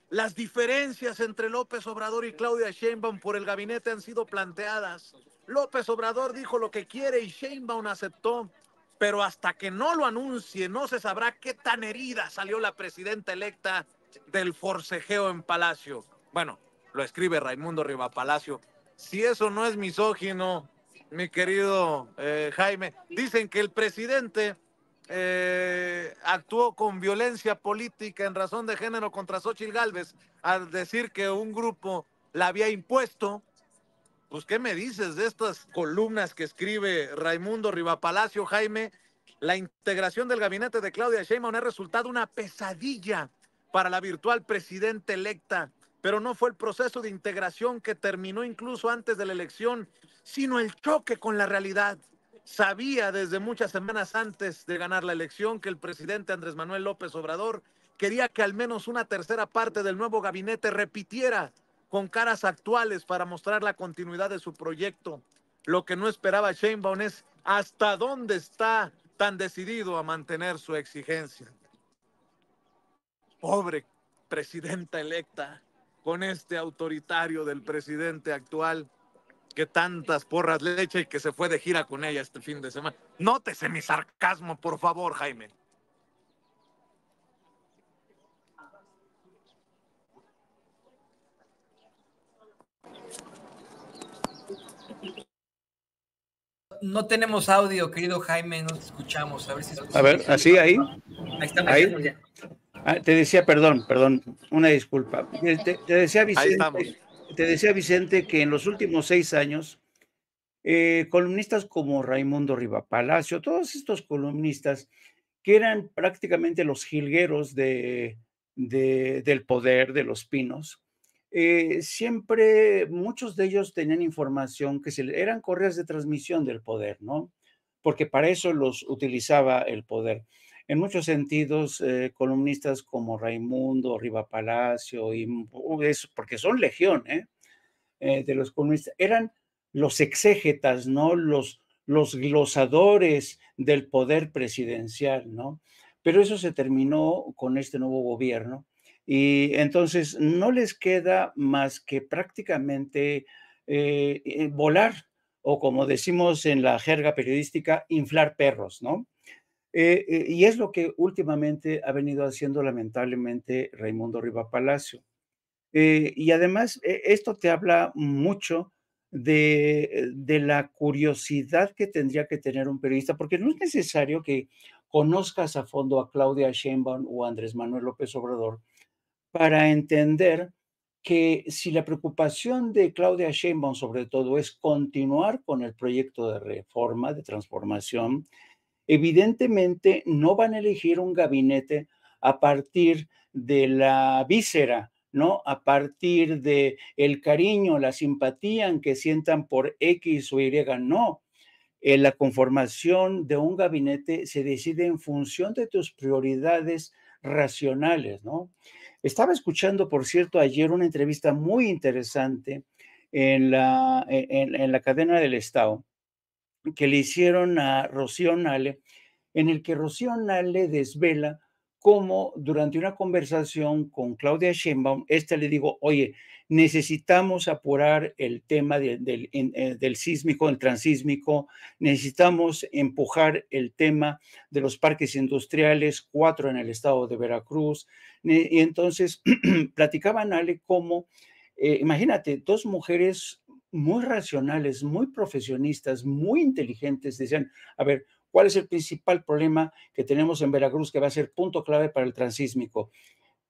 Las diferencias entre López Obrador y Claudia Sheinbaum por el gabinete han sido planteadas. López Obrador dijo lo que quiere y Sheinbaum aceptó pero hasta que no lo anuncie no se sabrá qué tan herida salió la presidenta electa del forcejeo en Palacio. Bueno, lo escribe Raimundo Riva Palacio. Si eso no es misógino, mi querido eh, Jaime, dicen que el presidente eh, actuó con violencia política en razón de género contra Xochitl Gálvez al decir que un grupo la había impuesto pues, ¿qué me dices de estas columnas que escribe Raimundo Rivapalacio, Jaime? La integración del gabinete de Claudia Sheinbaum ha resultado una pesadilla para la virtual presidenta electa, pero no fue el proceso de integración que terminó incluso antes de la elección, sino el choque con la realidad. Sabía desde muchas semanas antes de ganar la elección que el presidente Andrés Manuel López Obrador quería que al menos una tercera parte del nuevo gabinete repitiera con caras actuales para mostrar la continuidad de su proyecto. Lo que no esperaba Sheinbaum es hasta dónde está tan decidido a mantener su exigencia. Pobre presidenta electa, con este autoritario del presidente actual que tantas porras le echa y que se fue de gira con ella este fin de semana. Nótese mi sarcasmo, por favor, Jaime. No tenemos audio, querido Jaime, no te escuchamos. A ver, si a ver así, ahí. Ahí está, Ya. Ah, te decía, perdón, perdón, una disculpa. Te, decía Vicente, te decía que en los últimos seis años, eh, columnistas como Raimundo Palacio, todos estos columnistas que eran prácticamente los jilgueros del poder de los pinos, eh, siempre muchos de ellos tenían información que eran correas de transmisión del poder, ¿no? Porque para eso los utilizaba el poder. En muchos sentidos, eh, columnistas como Raimundo, Riva Palacio, y, porque son legión ¿eh? ¿eh? de los columnistas, eran los exégetas, ¿no? Los, los glosadores del poder presidencial, ¿no? Pero eso se terminó con este nuevo gobierno y entonces no les queda más que prácticamente eh, eh, volar o como decimos en la jerga periodística, inflar perros, ¿no? Eh, y es lo que últimamente ha venido haciendo lamentablemente Raimundo Riva Palacio. y además, esto te habla mucho de, de la curiosidad que tendría que tener un periodista, porque no es necesario que conozcas a fondo a Claudia Sheinbaum o Andrés Manuel López Obrador para entender que si la preocupación de Claudia Sheinbaum sobre todo es continuar con el proyecto de reforma, de transformación, evidentemente no van a elegir un gabinete a partir de la víscera, ¿no? A partir de el cariño, la simpatía que sientan por X o Y, no. Eh, la conformación de un gabinete se decide en función de tus prioridades racionales, ¿no? Estaba escuchando, por cierto, ayer una entrevista muy interesante en la, e, en, la cadena del Estado que le hicieron a Rocío Nale, en el que Rocío Nale desvela cómo durante una conversación con Claudia Sheinbaum, esta le dijo, oye, necesitamos apurar el tema eh, del, sísmico, el transísmico, necesitamos empujar el tema de los parques industriales, cuatro en el estado de Veracruz. Y entonces [CLEARS THROAT] platicaban, Ale, cómo, eh, imagínate, dos mujeres muy racionales, muy profesionistas, muy inteligentes, decían, a ver, ¿cuál es el principal problema que tenemos en Veracruz que va a ser punto clave para el transísmico?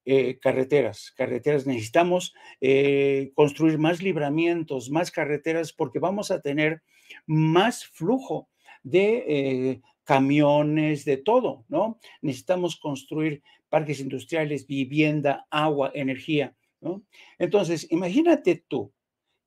Eh, carreteras, carreteras. Necesitamos eh, construir más libramientos, más carreteras, porque vamos a tener más flujo de eh, camiones, de todo, ¿no? Necesitamos construir parques industriales, vivienda, agua, energía, ¿no? Entonces, imagínate tú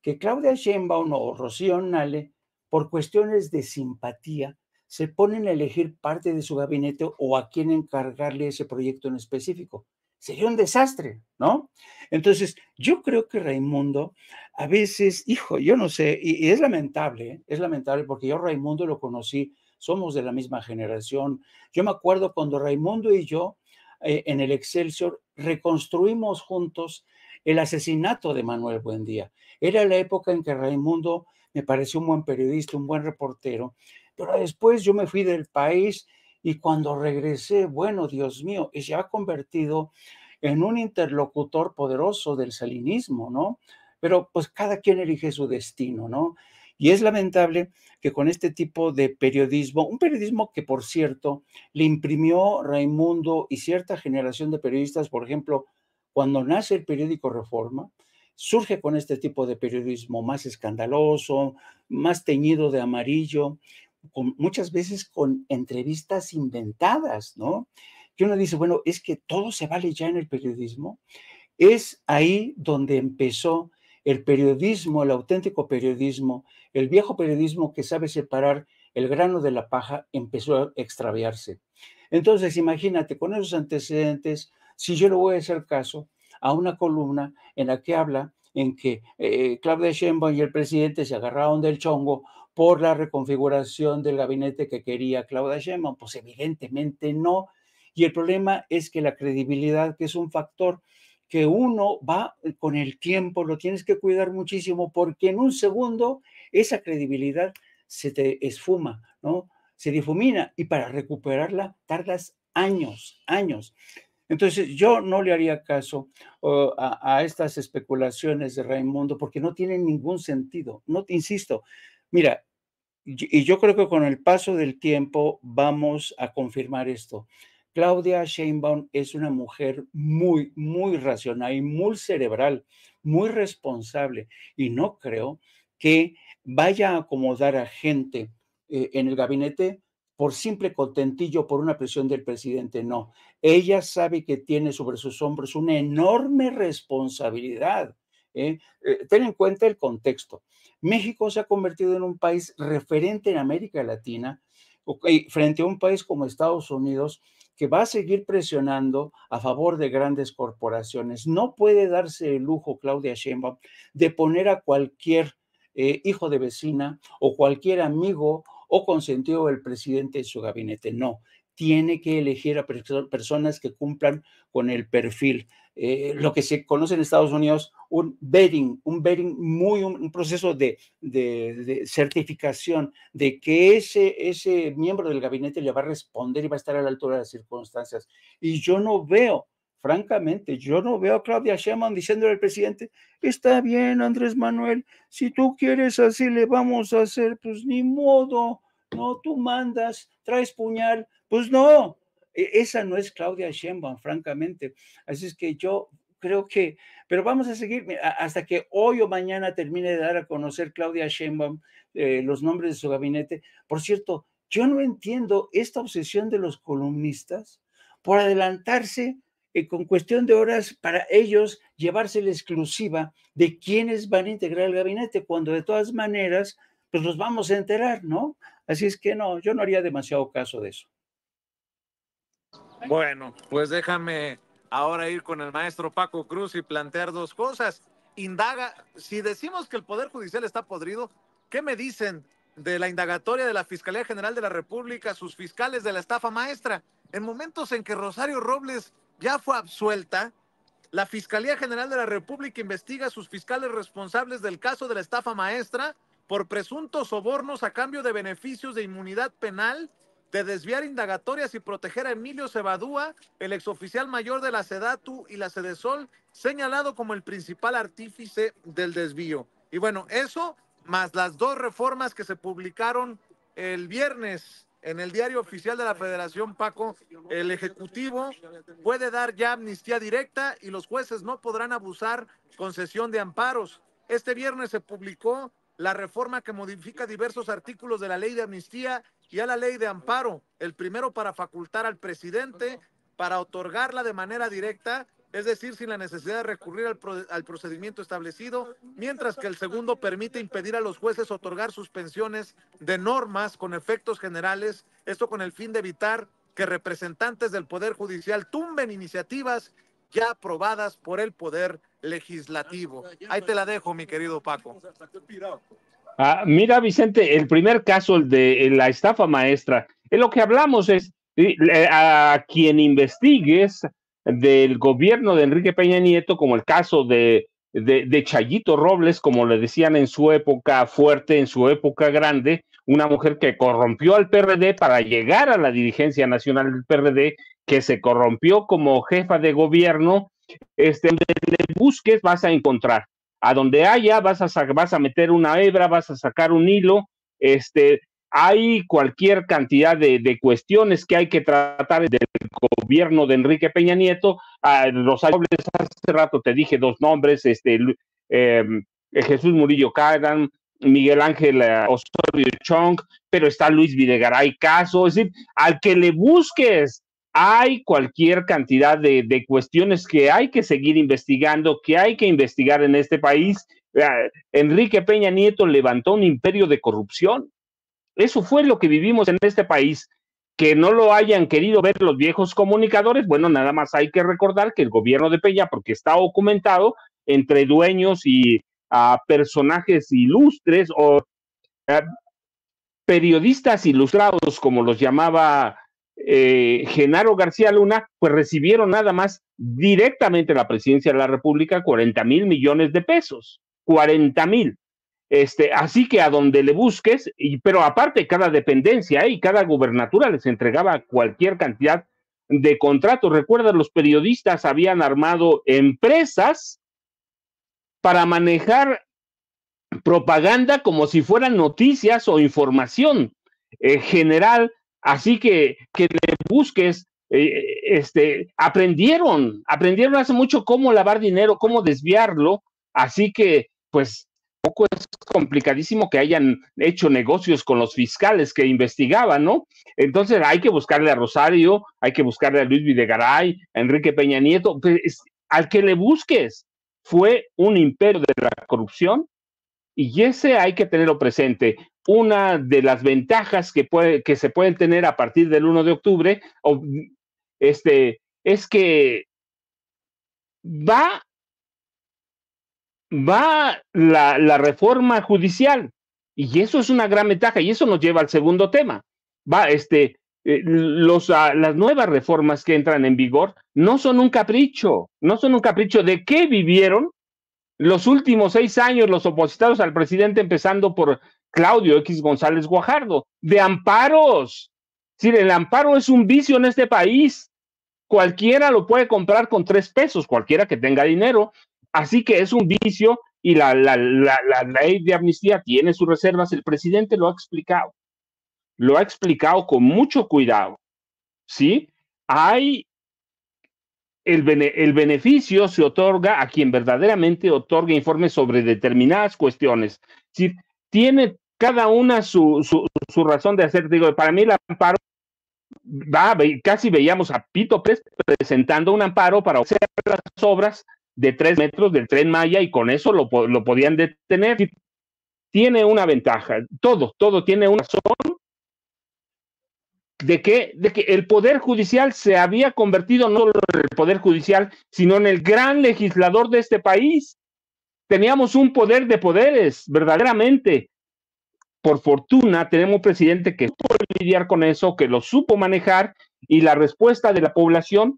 que Claudia Sheinbaum o Rocío Nale, por cuestiones de simpatía, se ponen a elegir parte de su gabinete o a quién encargarle ese proyecto en específico sería un desastre, ¿no? Entonces, yo creo que Raimundo a veces, hijo, yo no sé, y, es lamentable, ¿eh? es lamentable porque yo Raimundo lo conocí, somos de la misma generación. Yo me acuerdo cuando Raimundo y yo eh, en el Excelsior reconstruimos juntos el asesinato de Manuel Buendía. Era la época en que Raimundo me pareció un buen periodista, un buen reportero, pero después yo me fui del país y cuando regresé, bueno, Dios mío, y se ha convertido en un interlocutor poderoso del salinismo, ¿no? Pero pues cada quien elige su destino, ¿no? Y es lamentable que con este tipo de periodismo, un periodismo que por cierto le imprimió Raimundo y cierta generación de periodistas, por ejemplo, cuando nace el periódico Reforma, surge con este tipo de periodismo más escandaloso, más teñido de amarillo, muchas veces con entrevistas inventadas, ¿no? Que uno dice, bueno, es que todo se vale ya en el periodismo. Es ahí donde empezó el periodismo, el auténtico periodismo, el viejo periodismo que sabe separar el grano de la paja, empezó a extraviarse. Entonces, imagínate, con esos antecedentes, si yo le voy a hacer caso a una columna en la que habla en que eh, Claudia y el presidente se agarraron del chongo por la reconfiguración del gabinete que quería Claudia Sheinbaum? Pues evidentemente no. Y el problema es que la credibilidad, que es un factor que uno va eh, con el tiempo, lo tienes que cuidar muchísimo porque en un segundo esa credibilidad se te esfuma, ¿no? Se difumina y para recuperarla tardas años, años. Entonces yo no le haría caso uh, a, estas especulaciones de Raimundo porque no tienen ningún sentido. No, insisto, Mira, y yo creo que con el paso del tiempo vamos a confirmar esto. Claudia Sheinbaum es una mujer muy, muy racional y muy cerebral, muy responsable. Y no creo que vaya a acomodar a gente eh, en el gabinete por simple contentillo, por una presión del presidente. No, ella sabe que tiene sobre sus hombros una enorme responsabilidad. ¿eh? eh ten en cuenta el contexto. México se ha convertido en un país referente en América Latina frente a un país como Estados Unidos que va a seguir presionando a favor de grandes corporaciones. No puede darse el lujo, Claudia Sheinbaum, de poner a cualquier eh, hijo de vecina o cualquier amigo o consentido del presidente en su gabinete. No, tiene que elegir a personas que cumplan con el perfil eh, lo que se conoce en Estados Unidos, un vetting, un vetting muy, un, proceso de, de, certificación de que ese, ese miembro del gabinete le va a responder y va a estar a la altura de las circunstancias. Y yo no veo, francamente, yo no veo a Claudia Sheinbaum diciéndole al presidente, está bien, Andrés Manuel, si tú quieres así le vamos a hacer, pues ni modo, no, tú mandas, traes puñal, pues no, e, esa no es Claudia Sheinbaum, francamente. Así es que yo creo que, pero vamos a seguir hasta que hoy o mañana termine de dar a conocer Claudia Sheinbaum eh, los nombres de su gabinete. Por cierto, yo no entiendo esta obsesión de los columnistas por adelantarse eh, con cuestión de horas para ellos llevarse la exclusiva de quiénes van a integrar el gabinete, cuando de todas maneras, pues nos vamos a enterar, ¿no? Así es que no, yo no haría demasiado caso de eso. Bueno, pues déjame ahora ir con el maestro Paco Cruz y plantear dos cosas. Indaga, si decimos que el Poder Judicial está podrido, ¿qué me dicen de la indagatoria de la Fiscalía General de la República, sus fiscales de la estafa maestra? En momentos en que Rosario Robles ya fue absuelta, la Fiscalía General de la República investiga a sus fiscales responsables del caso de la estafa maestra por presuntos sobornos a cambio de beneficios de inmunidad penal de desviar indagatorias y proteger a Emilio Cebadúa, el exoficial mayor de la SEDATU y la SEDESOL, señalado como el principal artífice del desvío. Y bueno, eso más las dos reformas que se publicaron el viernes en el diario oficial de la Federación, Paco, el Ejecutivo puede dar ya amnistía directa y los jueces no podrán abusar concesión de amparos. Este viernes se publicó la reforma que modifica diversos artículos de la ley de amnistía a la ley de amparo, el primero para facultar al presidente para otorgarla de manera directa, es decir, sin la necesidad de recurrir al, al procedimiento establecido, mientras que el segundo permite impedir a los jueces otorgar suspensiones de normas con efectos generales, esto con el fin de evitar que representantes del Poder Judicial tumben iniciativas ya aprobadas por el Poder Legislativo. Ahí te la dejo, mi querido Paco. Ah, mira, Vicente, el primer caso, el de la estafa maestra, en lo que hablamos es a quien investigues del gobierno de Enrique Peña Nieto, como el caso de, de, Chayito Robles, como le decían en su época fuerte, en su época grande, una mujer que corrompió al PRD para llegar a la dirigencia nacional del PRD, que se corrompió como jefa de gobierno, este, donde le busques vas a encontrar a donde haya, vas a, vas a meter una hebra, vas a sacar un hilo, este, hay cualquier cantidad de, cuestiones que hay que tratar del gobierno de Enrique Peña Nieto. A los hace rato te dije dos nombres, este, em, Jesús Murillo Cárdenas, Miguel Ángel eh, Osorio Chong, pero está Luis Videgaray Caso, es decir, al que le busques hay cualquier cantidad de, cuestiones que hay que seguir investigando, que hay que investigar en este país. Eh, Enrique Peña Nieto levantó un imperio de corrupción. Eso fue lo que vivimos en este país. Que no lo hayan querido ver los viejos comunicadores, bueno, nada más hay que recordar que el gobierno de Peña, porque está documentado entre dueños y personajes ilustres o eh, periodistas ilustrados, como los llamaba eh, Genaro García Luna, pues recibieron nada más directamente la presidencia de la República 40 mil millones de pesos, 40 mil. Este, así que a donde le busques, pero aparte cada dependencia ¿eh? y cada gubernatura les entregaba cualquier cantidad de contratos. Recuerda, los periodistas habían armado empresas para manejar propaganda como si fueran noticias o información eh, general Así que que le busques, eh, este, aprendieron, aprendieron hace mucho cómo lavar dinero, cómo desviarlo. Así que, pues, poco es complicadísimo que hayan hecho negocios con los fiscales que investigaban, ¿no? Entonces hay que buscarle a Rosario, hay que buscarle a Luis Videgaray, a Enrique Peña Nieto, pues, al que le busques. Fue un imperio de la corrupción y ese hay que tenerlo presente una de las ventajas que, puede, que se pueden tener a partir del 1 de octubre este, es que va, va la, reforma judicial y eso es una gran ventaja y eso nos lleva al segundo tema. Va, este, eh, los, ah, las nuevas reformas que entran en vigor no son un capricho, no son un capricho de qué vivieron los últimos seis años los opositores al presidente, empezando por Claudio X González Guajardo, de amparos. Si el amparo es un vicio en este país, cualquiera lo puede comprar con tres pesos, cualquiera que tenga dinero. Así que es un vicio y la, ley de amnistía tiene sus reservas. El presidente lo ha explicado, lo ha explicado con mucho cuidado. ¿Sí? Hay el, beneficio se otorga a quien verdaderamente otorga informes sobre determinadas cuestiones. tiene cada una su, razón de hacer. Digo, para mí el amparo va, casi veíamos a Pito Pérez presentando un amparo para hacer las obras de tres metros del tren Maya y con eso lo, podían detener. Tiene una ventaja, todo, todo tiene una razón de que, de que el Poder Judicial se había convertido no en el Poder Judicial, sino en el gran legislador de este país. Teníamos un poder de poderes, verdaderamente por fortuna, tenemos un presidente que puede lidiar con eso, que lo supo manejar y la respuesta de la población,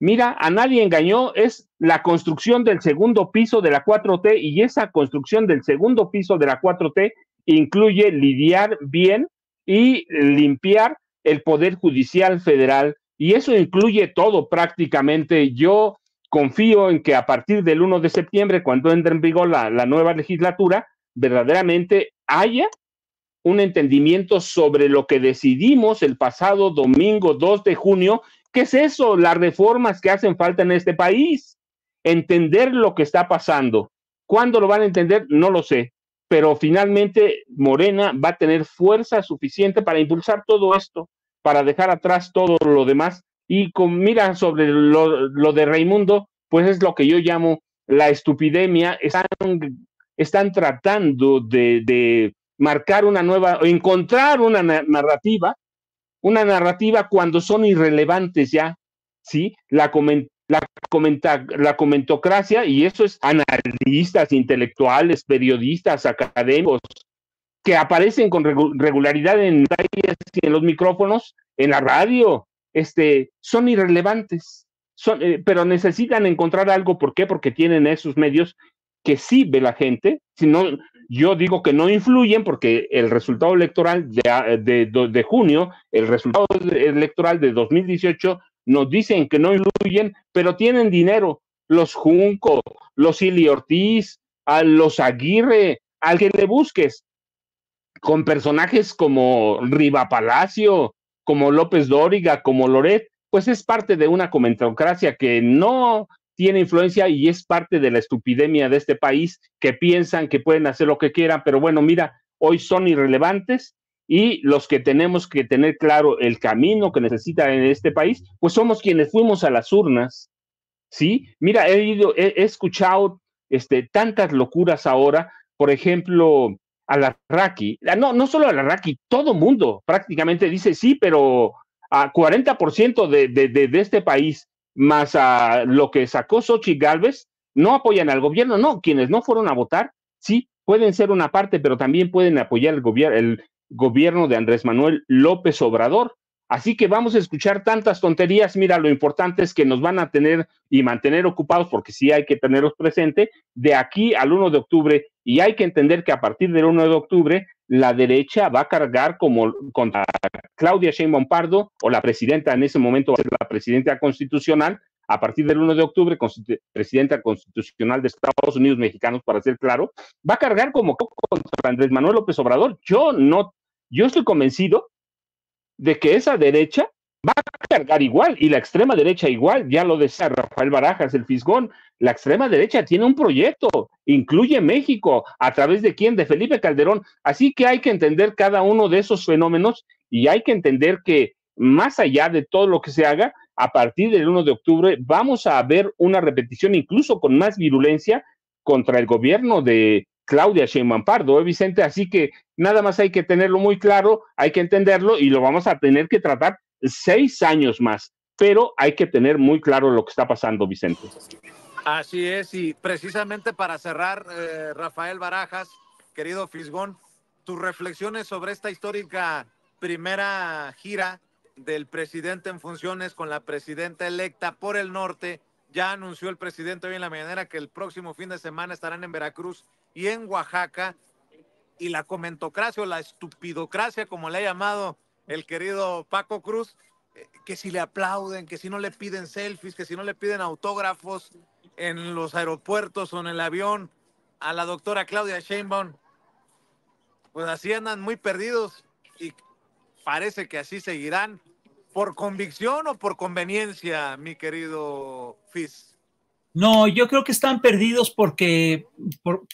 mira, a nadie engañó, es la construcción del segundo piso de la 4T y esa construcción del segundo piso de la 4T incluye lidiar bien y limpiar el Poder Judicial Federal. Y eso incluye todo prácticamente. Yo confío en que a partir del 1 de septiembre, cuando entre en vigor la nueva legislatura, verdaderamente haya un entendimiento sobre lo que decidimos el pasado domingo 2 de junio. ¿Qué es eso? Las reformas que hacen falta en este país. Entender lo que está pasando. ¿Cuándo lo van a entender? No lo sé. Pero finalmente Morena va a tener fuerza suficiente para impulsar todo esto, para dejar atrás todo lo demás. Y con mira sobre lo, de Raimundo, pues es lo que yo llamo la estupidemia. Están, están tratando de marcar una nueva, encontrar una narrativa, una narrativa cuando son irrelevantes ya, ¿sí? La, la, la comentocracia, y eso es analistas, intelectuales, periodistas, académicos, que aparecen con regularidad en, en los micrófonos, en la radio, este, son irrelevantes, eh, pero necesitan encontrar algo. ¿Por qué? Porque tienen esos medios que sí ve la gente, si no, yo digo que no influyen porque el resultado electoral de, ah, junio, el resultado electoral de 2018, nos dicen que no influyen, pero tienen dinero. Los Junco, los Ili Ortiz, a los Aguirre, al que le busques, con personajes como Riva Palacio, como López Dóriga, como Loret, pues es parte de una comentocracia que no tiene influencia y es parte de la estupidemia de este país que piensan que pueden hacer lo que quieran, pero bueno, mira, hoy son irrelevantes y los que tenemos que tener claro el camino que necesita en este país, pues somos quienes fuimos a las urnas, ¿sí? Mira, he, he, escuchado este, tantas locuras ahora, por ejemplo, a la Raki, ah, no, no solo a la Raki, todo mundo prácticamente dice sí, pero a 40% de este país más a lo que sacó Sochi Galvez, no apoyan al gobierno, no, quienes no fueron a votar, sí, pueden ser una parte, pero también pueden apoyar el, gobierno, el gobierno de Andrés Manuel López Obrador. Así que vamos a escuchar tantas tonterías. Mira, lo importante es que nos van a tener y mantener ocupados, porque sí hay que tenerlos presente, de aquí al 1 de octubre. Y hay que entender que a partir del 1 de octubre la derecha va a cargar como contra Claudia Sheinbaum Pardo o la presidenta en ese momento va a ser la presidenta constitucional a partir del 1 de octubre, presidenta constitucional de Estados Unidos mexicanos, para ser claro, va a cargar como contra Andrés Manuel López Obrador. Yo no, yo estoy convencido de que esa derecha va a cargar igual y la extrema derecha igual, ya lo decía Rafael Barajas, el Fisgón, la extrema derecha tiene un proyecto, incluye México, a través de quién, de Felipe Calderón, así que hay que entender cada uno de esos fenómenos y hay que entender que más allá de todo lo que se haga, a partir del 1 de octubre vamos a ver una repetición incluso con más virulencia contra el gobierno de Claudia Sheinbaum Pardo, ¿eh, Vicente? Así que nada más hay que tenerlo muy claro, hay que entenderlo y lo vamos a tener que tratar seis años más. Pero hay que tener muy claro lo que está pasando, Vicente. Así es, y precisamente para cerrar, eh, Rafael Barajas, querido Fisgón, tus reflexiones sobre esta histórica primera gira del presidente en funciones con la presidenta electa por el norte. Ya anunció el presidente hoy en la mañana que el próximo fin de semana estarán en Veracruz y en Oaxaca. Y la comentocracia o la estupidocracia, como le ha llamado el querido Paco Cruz, eh, que si le aplauden, que si no le piden selfies, que si no le piden autógrafos en los aeropuertos o en el avión, a la doctora Claudia Sheinbaum, pues así andan muy perdidos y parece que así seguirán por convicción o por conveniencia, mi querido Fis. No, yo creo que están perdidos porque,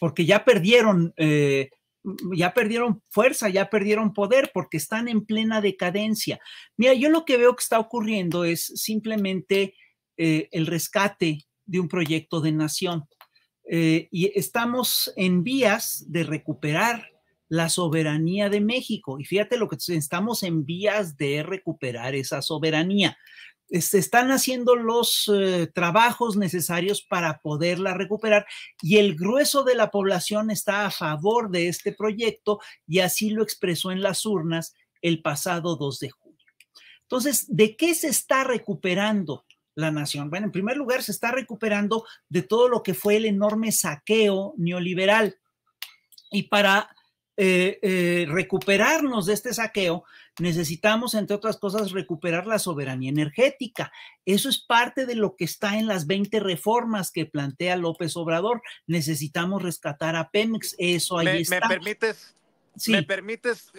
porque ya perdieron eh, Mm, ya perdieron fuerza, ya perdieron poder porque están en plena decadencia. Mira, yo lo que veo que está ocurriendo es simplemente eh, el rescate de un proyecto de nación. Eh, y estamos en vías de recuperar la soberanía de México. Y fíjate lo que estamos en vías de recuperar esa soberanía están haciendo los eh, trabajos necesarios para poderla recuperar y el grueso de la población está a favor de este proyecto y así lo expresó en las urnas el pasado 2 de julio. Entonces, ¿de qué se está recuperando la nación? Bueno, en primer lugar, se está recuperando de todo lo que fue el enorme saqueo neoliberal. Y para eh, eh, recuperarnos de este saqueo, necesitamos, entre otras cosas, recuperar la soberanía energética. Eso es parte de lo que está en las 20 reformas que plantea López Obrador. Necesitamos rescatar a Pemex. Eso ahí está. ¿Me permites? ¿Me eh, permites,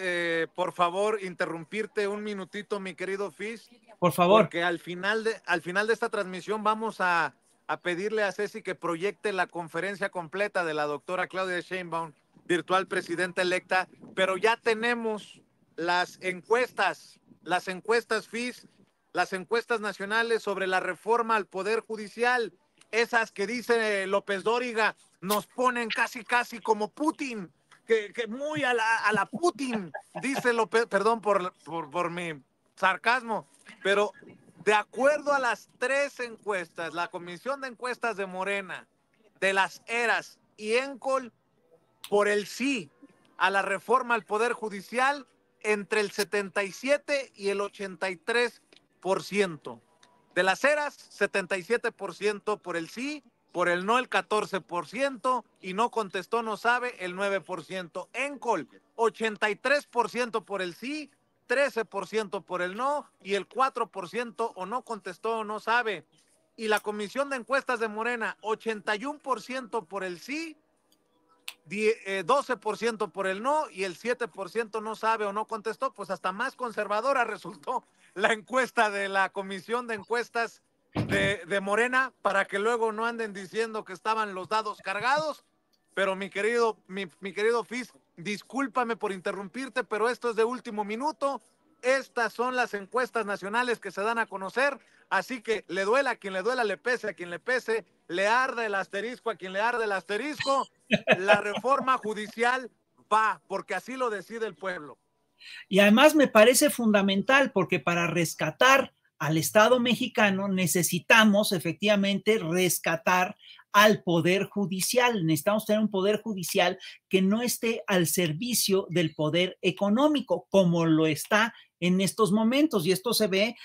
por favor, interrumpirte un minutito, mi querido Fis Por favor. Porque al final de, al final de esta transmisión vamos a, a pedirle a Ceci que proyecte la conferencia completa de la doctora Claudia Sheinbaum virtual presidenta electa, pero ya tenemos las encuestas, las encuestas FIS, las encuestas nacionales sobre la reforma al Poder Judicial, esas que dice López Dóriga, nos ponen casi, casi como Putin, que, muy a la, a la, Putin, dice López, perdón por, por, por mi sarcasmo, pero de acuerdo a las tres encuestas, la Comisión de Encuestas de Morena, de las Eras y ENCOL, por el sí a la reforma al Poder Judicial entre el 77 y el 83%. De las eras, 77% por el sí, por el no el 14% y no contestó, no sabe el 9%. Encol, 83% por el sí, 13% por el no y el 4% o no contestó o no sabe. Y la Comisión de Encuestas de Morena, 81% por el sí, 12% eh, por el no y el 7% no sabe o no contestó, pues hasta más conservadora [LAUGHS] resultó la encuesta de la Comisión de Encuestas de, Morena para que luego no anden diciendo que estaban los dados cargados. Pero mi querido, mi, mi querido Fis, discúlpame por interrumpirte, pero esto es de último minuto. Estas son las encuestas nacionales que se dan a conocer, así que le duela a quien le duela, le pese a quien le pese, le arde el asterisco a quien le arde el asterisco, la reforma judicial va, porque así lo decide el pueblo. Y además me parece fundamental porque para rescatar al Estado mexicano necesitamos efectivamente rescatar al poder judicial. Necesitamos tener un poder judicial que no esté al servicio del poder económico, como lo está en estos momentos. Y esto se ve,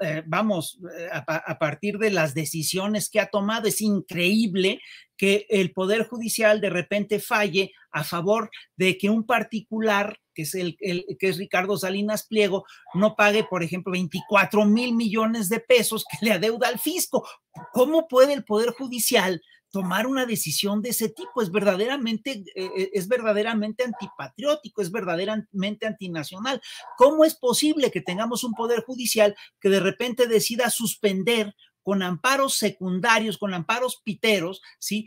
eh, vamos, eh, a, partir de las decisiones que ha tomado. Es increíble que el Poder Judicial de repente falle a favor de que un particular que es, el, que es Ricardo Salinas Pliego, no pague, por ejemplo, 24 mil millones de pesos que le adeuda al fisco. ¿Cómo puede el Poder Judicial tomar una decisión de ese tipo. Es verdaderamente, eh, eh, es verdaderamente antipatriótico, es verdaderamente antinacional. ¿Cómo es posible que tengamos un poder judicial que de repente decida suspender con amparos secundarios, con amparos piteros, ¿sí?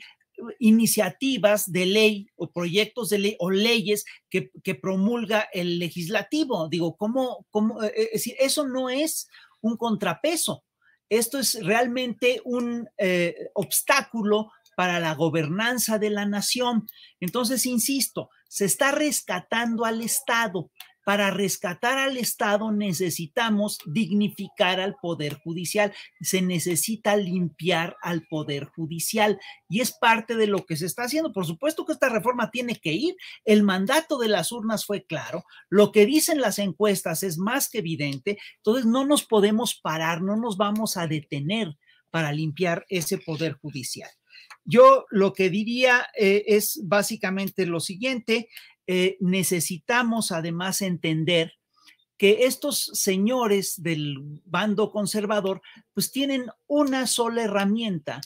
iniciativas de ley o proyectos de ley o leyes que, que promulga el legislativo. Digo, ¿cómo, cómo eh, eh, es decir, eso no es un contrapeso. Esto es realmente un eh, obstáculo para la gobernanza de la nación. Entonces, insisto, se está rescatando al Estado, para rescatar al Estado necesitamos dignificar al Poder Judicial, se necesita limpiar al Poder Judicial y es parte de lo que se está haciendo. Por supuesto que esta reforma tiene que ir, el mandato de las urnas fue claro, lo que dicen las encuestas es más que evidente, entonces no nos podemos parar, no nos vamos a detener para limpiar ese Poder Judicial. Yo lo que diría eh, es básicamente lo siguiente, eh, necesitamos además entender que estos señores del bando conservador pues tienen una sola herramienta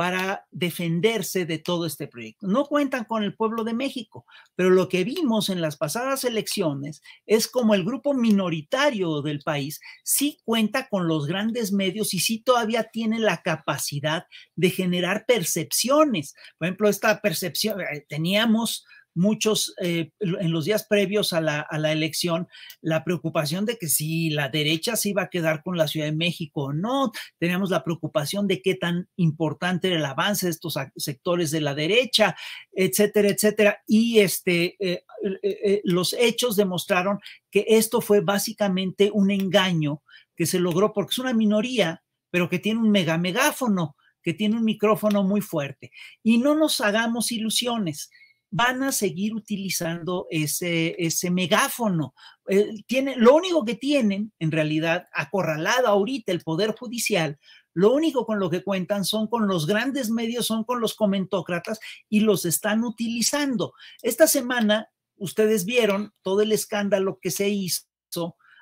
para defenderse de todo este proyecto. No cuentan con el pueblo de México, pero lo que vimos en las pasadas elecciones es como el grupo minoritario del país sí cuenta con los grandes medios y sí todavía tiene la capacidad de generar percepciones. Por ejemplo, esta percepción, eh, teníamos muchos eh, en los días previos a la, elección la preocupación de que si la derecha se iba a quedar con la Ciudad de México o no, teníamos la preocupación de qué tan importante era el avance de estos sectores de la derecha, etcétera, etcétera. Y este, eh, eh, los hechos demostraron que esto fue básicamente un engaño que se logró porque es una minoría, pero que tiene un mega megáfono que tiene un micrófono muy fuerte. Y no nos hagamos ilusiones van a seguir utilizando ese, ese megáfono. Eh, tiene, lo único que tienen, en realidad, acorralado ahorita el Poder Judicial, lo único con lo que cuentan son con los grandes medios, son con los comentócratas y los están utilizando. Esta semana ustedes vieron todo el escándalo que se hizo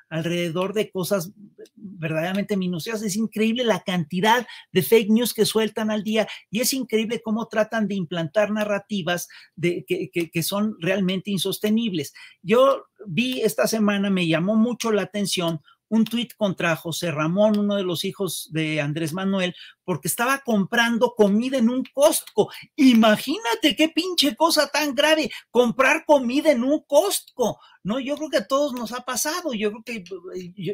alrededor de cosas verdaderamente minuciosas. Es increíble la cantidad de fake news que sueltan al día y es increíble cómo tratan de implantar narrativas de, que, que son realmente insostenibles. Yo vi esta semana, me llamó mucho la atención un tuit contra José Ramón, uno de los hijos de Andrés Manuel, porque estaba comprando comida en un Costco. Imagínate qué pinche cosa tan grave, comprar comida en un Costco. No, yo creo que a todos nos ha pasado, yo creo que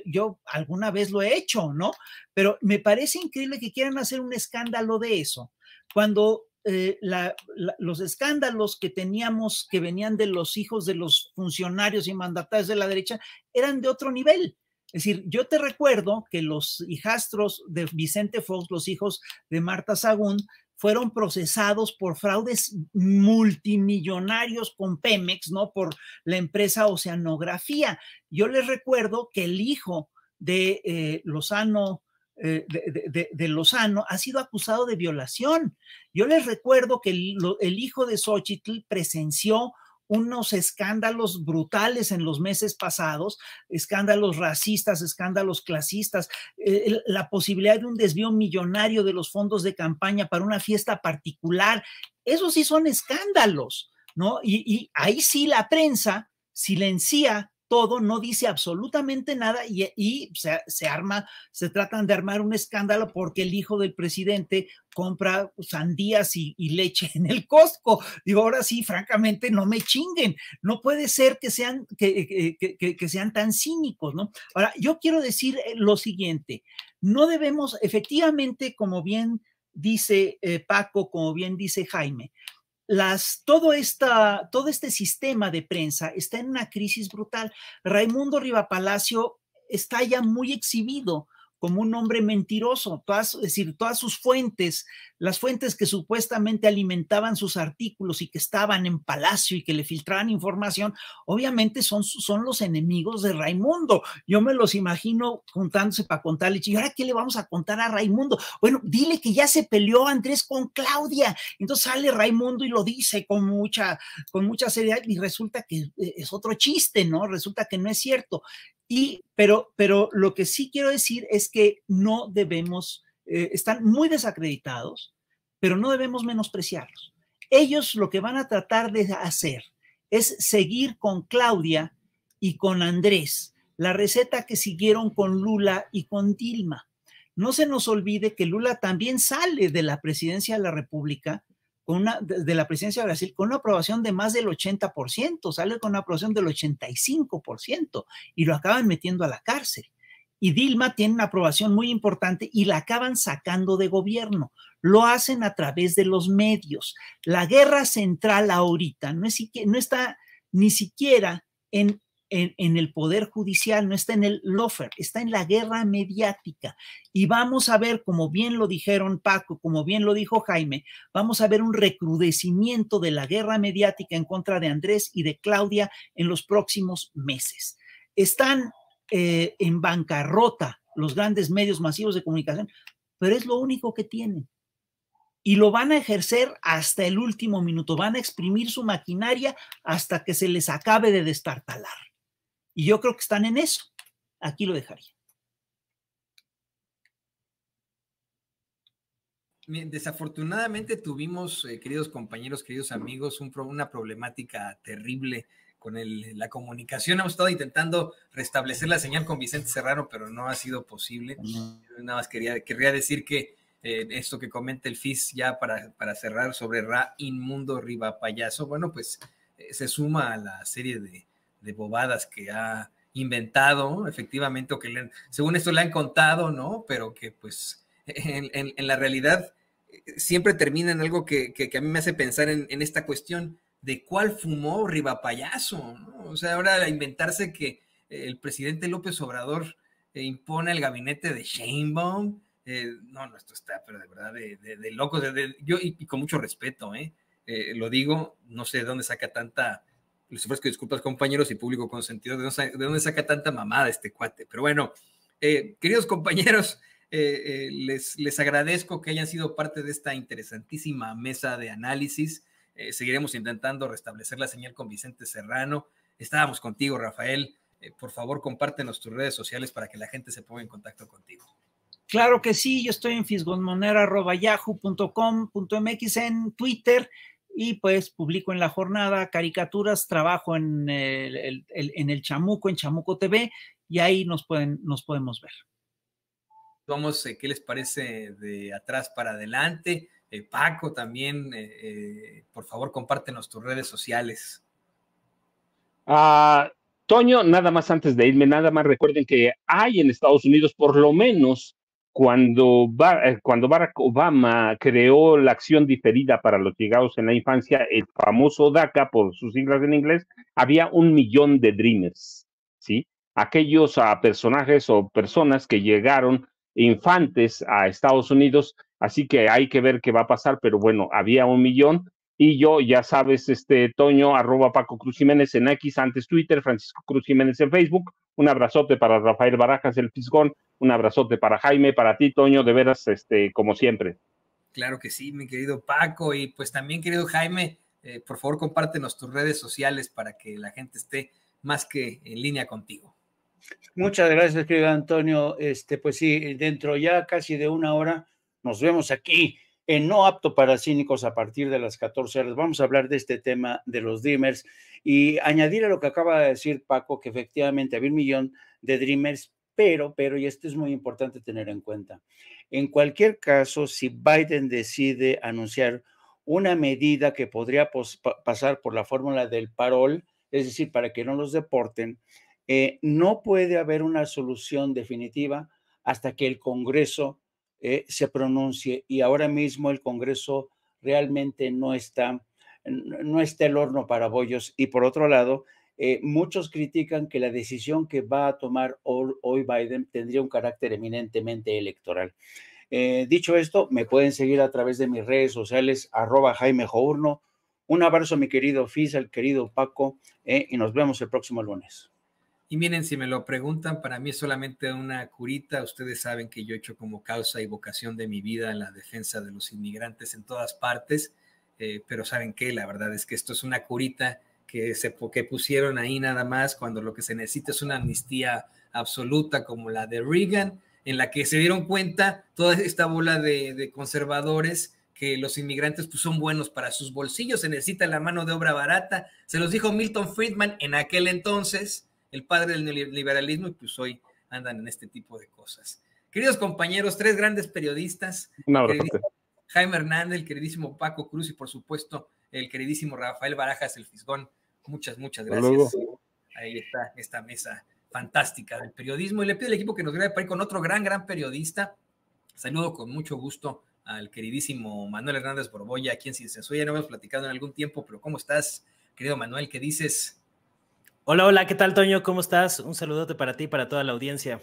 yo, alguna vez lo he hecho, ¿no? Pero me parece increíble que quieran hacer un escándalo de eso. Cuando eh, los escándalos que teníamos que venían de los hijos de los funcionarios y mandatarios de la derecha eran de otro nivel. Es decir, yo te recuerdo que los hijastros de Vicente Fox, los hijos de Marta Sagún, fueron procesados por fraudes multimillonarios con Pemex, ¿no? Por la empresa Oceanografía. Yo les recuerdo que el hijo de eh, Lozano, eh, de, Lozano ha sido acusado de violación. Yo les recuerdo que el, hijo de Xochitl presenció unos escándalos brutales en los meses pasados, escándalos racistas, escándalos clasistas, eh, la posibilidad de un desvío millonario de los fondos de campaña para una fiesta particular, esos sí son escándalos, ¿no? Y, y ahí sí la prensa silencia todo, no dice absolutamente nada y, se, arma, se tratan de armar un escándalo porque el hijo del presidente compra sandías y, leche en el Costco. Digo, ahora sí, francamente, no me chinguen. No puede ser que sean, que, sean tan cínicos, ¿no? Ahora, yo quiero decir eh, lo siguiente. No debemos, efectivamente, como bien dice eh, Paco, como bien dice Jaime, las, todo, todo este sistema de prensa está en una crisis brutal. Raimundo Palacio está ya muy exhibido como un hombre mentiroso. Todas, es decir, todas sus fuentes, las fuentes que supuestamente alimentaban sus artículos y que estaban en palacio y que le filtraban información, obviamente son, son los enemigos de Raimundo. Yo me los imagino juntándose para contarle, ¿y ahora qué le vamos a contar a Raimundo? Bueno, dile que ya se peleó Andrés con Claudia. Entonces sale Raimundo y lo dice con mucha, con mucha seriedad y resulta que eh, es otro chiste, ¿no? Resulta que no es cierto. Y, pero, pero lo que sí quiero decir es que no debemos, eh, están muy desacreditados, pero no debemos menospreciarlos. Ellos lo que van a tratar de hacer es seguir con Claudia y con Andrés, la receta que siguieron con Lula y con Dilma. No se nos olvide que Lula también sale de la presidencia de la República una, de la presidencia de Brasil con una aprobación de más del 80%, sale con una aprobación del 85% y lo acaban metiendo a la cárcel. Y Dilma tiene una aprobación muy importante y la acaban sacando de gobierno. Lo hacen a través de los medios. La guerra central ahorita no, no está ni siquiera en en, el poder judicial, no está en el lofer, está en la guerra mediática. Y vamos a ver, como bien lo dijeron Paco, como bien lo dijo Jaime, vamos a ver un recrudecimiento de la guerra mediática en contra de Andrés y de Claudia en los próximos meses. Están eh, en bancarrota los grandes medios masivos de comunicación, pero es lo único que tienen y lo van a ejercer hasta el último minuto, van a exprimir su maquinaria hasta que se les acabe de destartalar. Y yo creo que están en eso. Aquí lo dejaría. Desafortunadamente tuvimos, eh, queridos compañeros, queridos amigos, una problemática terrible con la comunicación. Hemos estado intentando restablecer la señal con Vicente Serrano, pero no ha sido posible. Nada más quería, querría decir que eh, esto que comenta el FIS ya para, cerrar sobre Ra Inmundo Riva Payaso, bueno, pues eh, se suma a la serie de, de bobadas que ha inventado, efectivamente, o que según esto le han contado, ¿no? Pero que pues en, la realidad eh, siempre termina en algo que, a mí me hace pensar en, esta cuestión de cuál fumó Payaso, ¿no? O sea, ahora inventarse que el presidente López Obrador eh, impone el gabinete de Shane eh, no, no, esto está, pero de verdad, de, locos, yo y, con mucho respeto, ¿eh? ¿eh? Lo digo, no sé de dónde saca tanta les ofrezco disculpas, compañeros y público consentido. ¿De dónde saca, tanta mamada este cuate? Pero bueno, eh, queridos compañeros, eh, eh, les, les agradezco que hayan sido parte de esta interesantísima mesa de análisis. seguiremos intentando restablecer la señal con Vicente Serrano. Estábamos contigo, Rafael. por favor, compártenos tus redes sociales para que la gente se ponga en contacto contigo. Claro que sí, yo estoy en fisgonmonera.yahoo.com.mx en Twitter y pues publico en la jornada caricaturas, trabajo en el, en el Chamuco, en Chamuco TV, y ahí nos, pueden, nos podemos ver. Vamos, eh, ¿qué les parece de atrás para adelante? Eh, Paco, también, eh, por favor, compártenos tus redes sociales. Ah, Toño, nada más antes de irme, nada más recuerden que hay en Estados Unidos por lo menos cuando, eh, cuando Barack Obama creó la acción diferida para los llegados en la infancia, el famoso DACA, por sus siglas en inglés, había un millón de Dreamers, ¿sí? Aquellos ah, personajes o personas que llegaron infantes a Estados Unidos, así que hay que ver qué va a pasar, pero bueno, había un millón y yo, ya sabes, este Toño, arroba Paco Cruz Jiménez en X, antes Twitter, Francisco Cruz Jiménez en Facebook. Un abrazote para Rafael Barajas, el Pisgón. Un abrazote para Jaime, para ti, Toño, de veras, este, como siempre. Claro que sí, mi querido Paco. Y pues también, querido Jaime, eh, por favor, compártenos tus redes sociales para que la gente esté más que en línea contigo. Muchas gracias, querido Antonio. Este, pues sí, dentro ya casi de una hora nos vemos aquí en No Apto para Cínicos a partir de las 14 horas. Vamos a hablar de este tema de los Dreamers y añadir a lo que acaba de decir Paco, que efectivamente había un millón de Dreamers, pero, pero, y esto es muy importante tener en cuenta, en cualquier caso, si Biden decide anunciar una medida que podría pasar por la fórmula del parol, es decir, para que no los deporten, eh, no puede haber una solución definitiva hasta que el Congreso eh, se pronuncie. Y ahora mismo el Congreso realmente no está, no está el horno para bollos. Y por otro lado, eh, muchos critican que la decisión que va a tomar hoy Biden tendría un carácter eminentemente electoral. Eh, dicho esto, me pueden seguir a través de mis redes sociales, arroba Jaime Journo. Un abrazo, mi querido Fis, al querido Paco, y nos vemos el próximo lunes. Y miren, si me lo preguntan, para mí es solamente una curita. Ustedes saben que yo he hecho como causa y vocación de mi vida en la defensa de los inmigrantes en todas partes, eh, pero saben qué? la verdad es que esto es una curita que, se, pusieron ahí nada más cuando lo que se necesita es una amnistía absoluta como la de Reagan, en la que se dieron cuenta toda esta bola de, conservadores que los inmigrantes pues, son buenos para sus bolsillos, se necesita la mano de obra barata. Se los dijo Milton Friedman en aquel entonces el padre del neoliberalismo, y pues hoy andan en este tipo de cosas. Queridos compañeros, tres grandes periodistas. Jaime Hernández, el queridísimo Paco Cruz y por supuesto el queridísimo Rafael Barajas, el Fisgón. Muchas, muchas gracias. Ahí está esta mesa fantástica del periodismo. Y le pido al equipo que nos grabe para ir con otro gran, gran periodista. Saludo con mucho gusto al queridísimo Manuel Hernández Borboya, quien si se ya no hemos platicado en algún tiempo, pero ¿cómo estás, querido Manuel? ¿Qué dices? Hola, hola, ¿qué tal, Toño? ¿Cómo estás? Un saludote para ti y para toda la audiencia.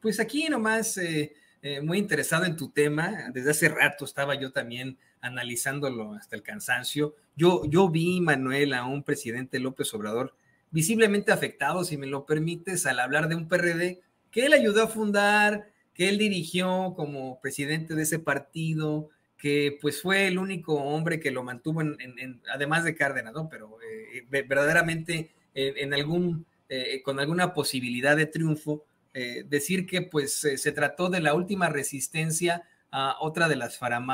Pues aquí nomás, eh, eh, muy interesado en tu tema. Desde hace rato estaba yo también analizándolo hasta el cansancio. Yo, yo vi, Manuel, a un presidente López Obrador visiblemente afectado, si me lo permites, al hablar de un PRD que él ayudó a fundar, que él dirigió como presidente de ese partido, que pues fue el único hombre que lo mantuvo, en, además de Cárdenas, ¿no? Pero eh, verdaderamente en, algún, eh, con alguna posibilidad de triunfo, eh, decir que pues eh, se trató de la última resistencia a otra de las faramas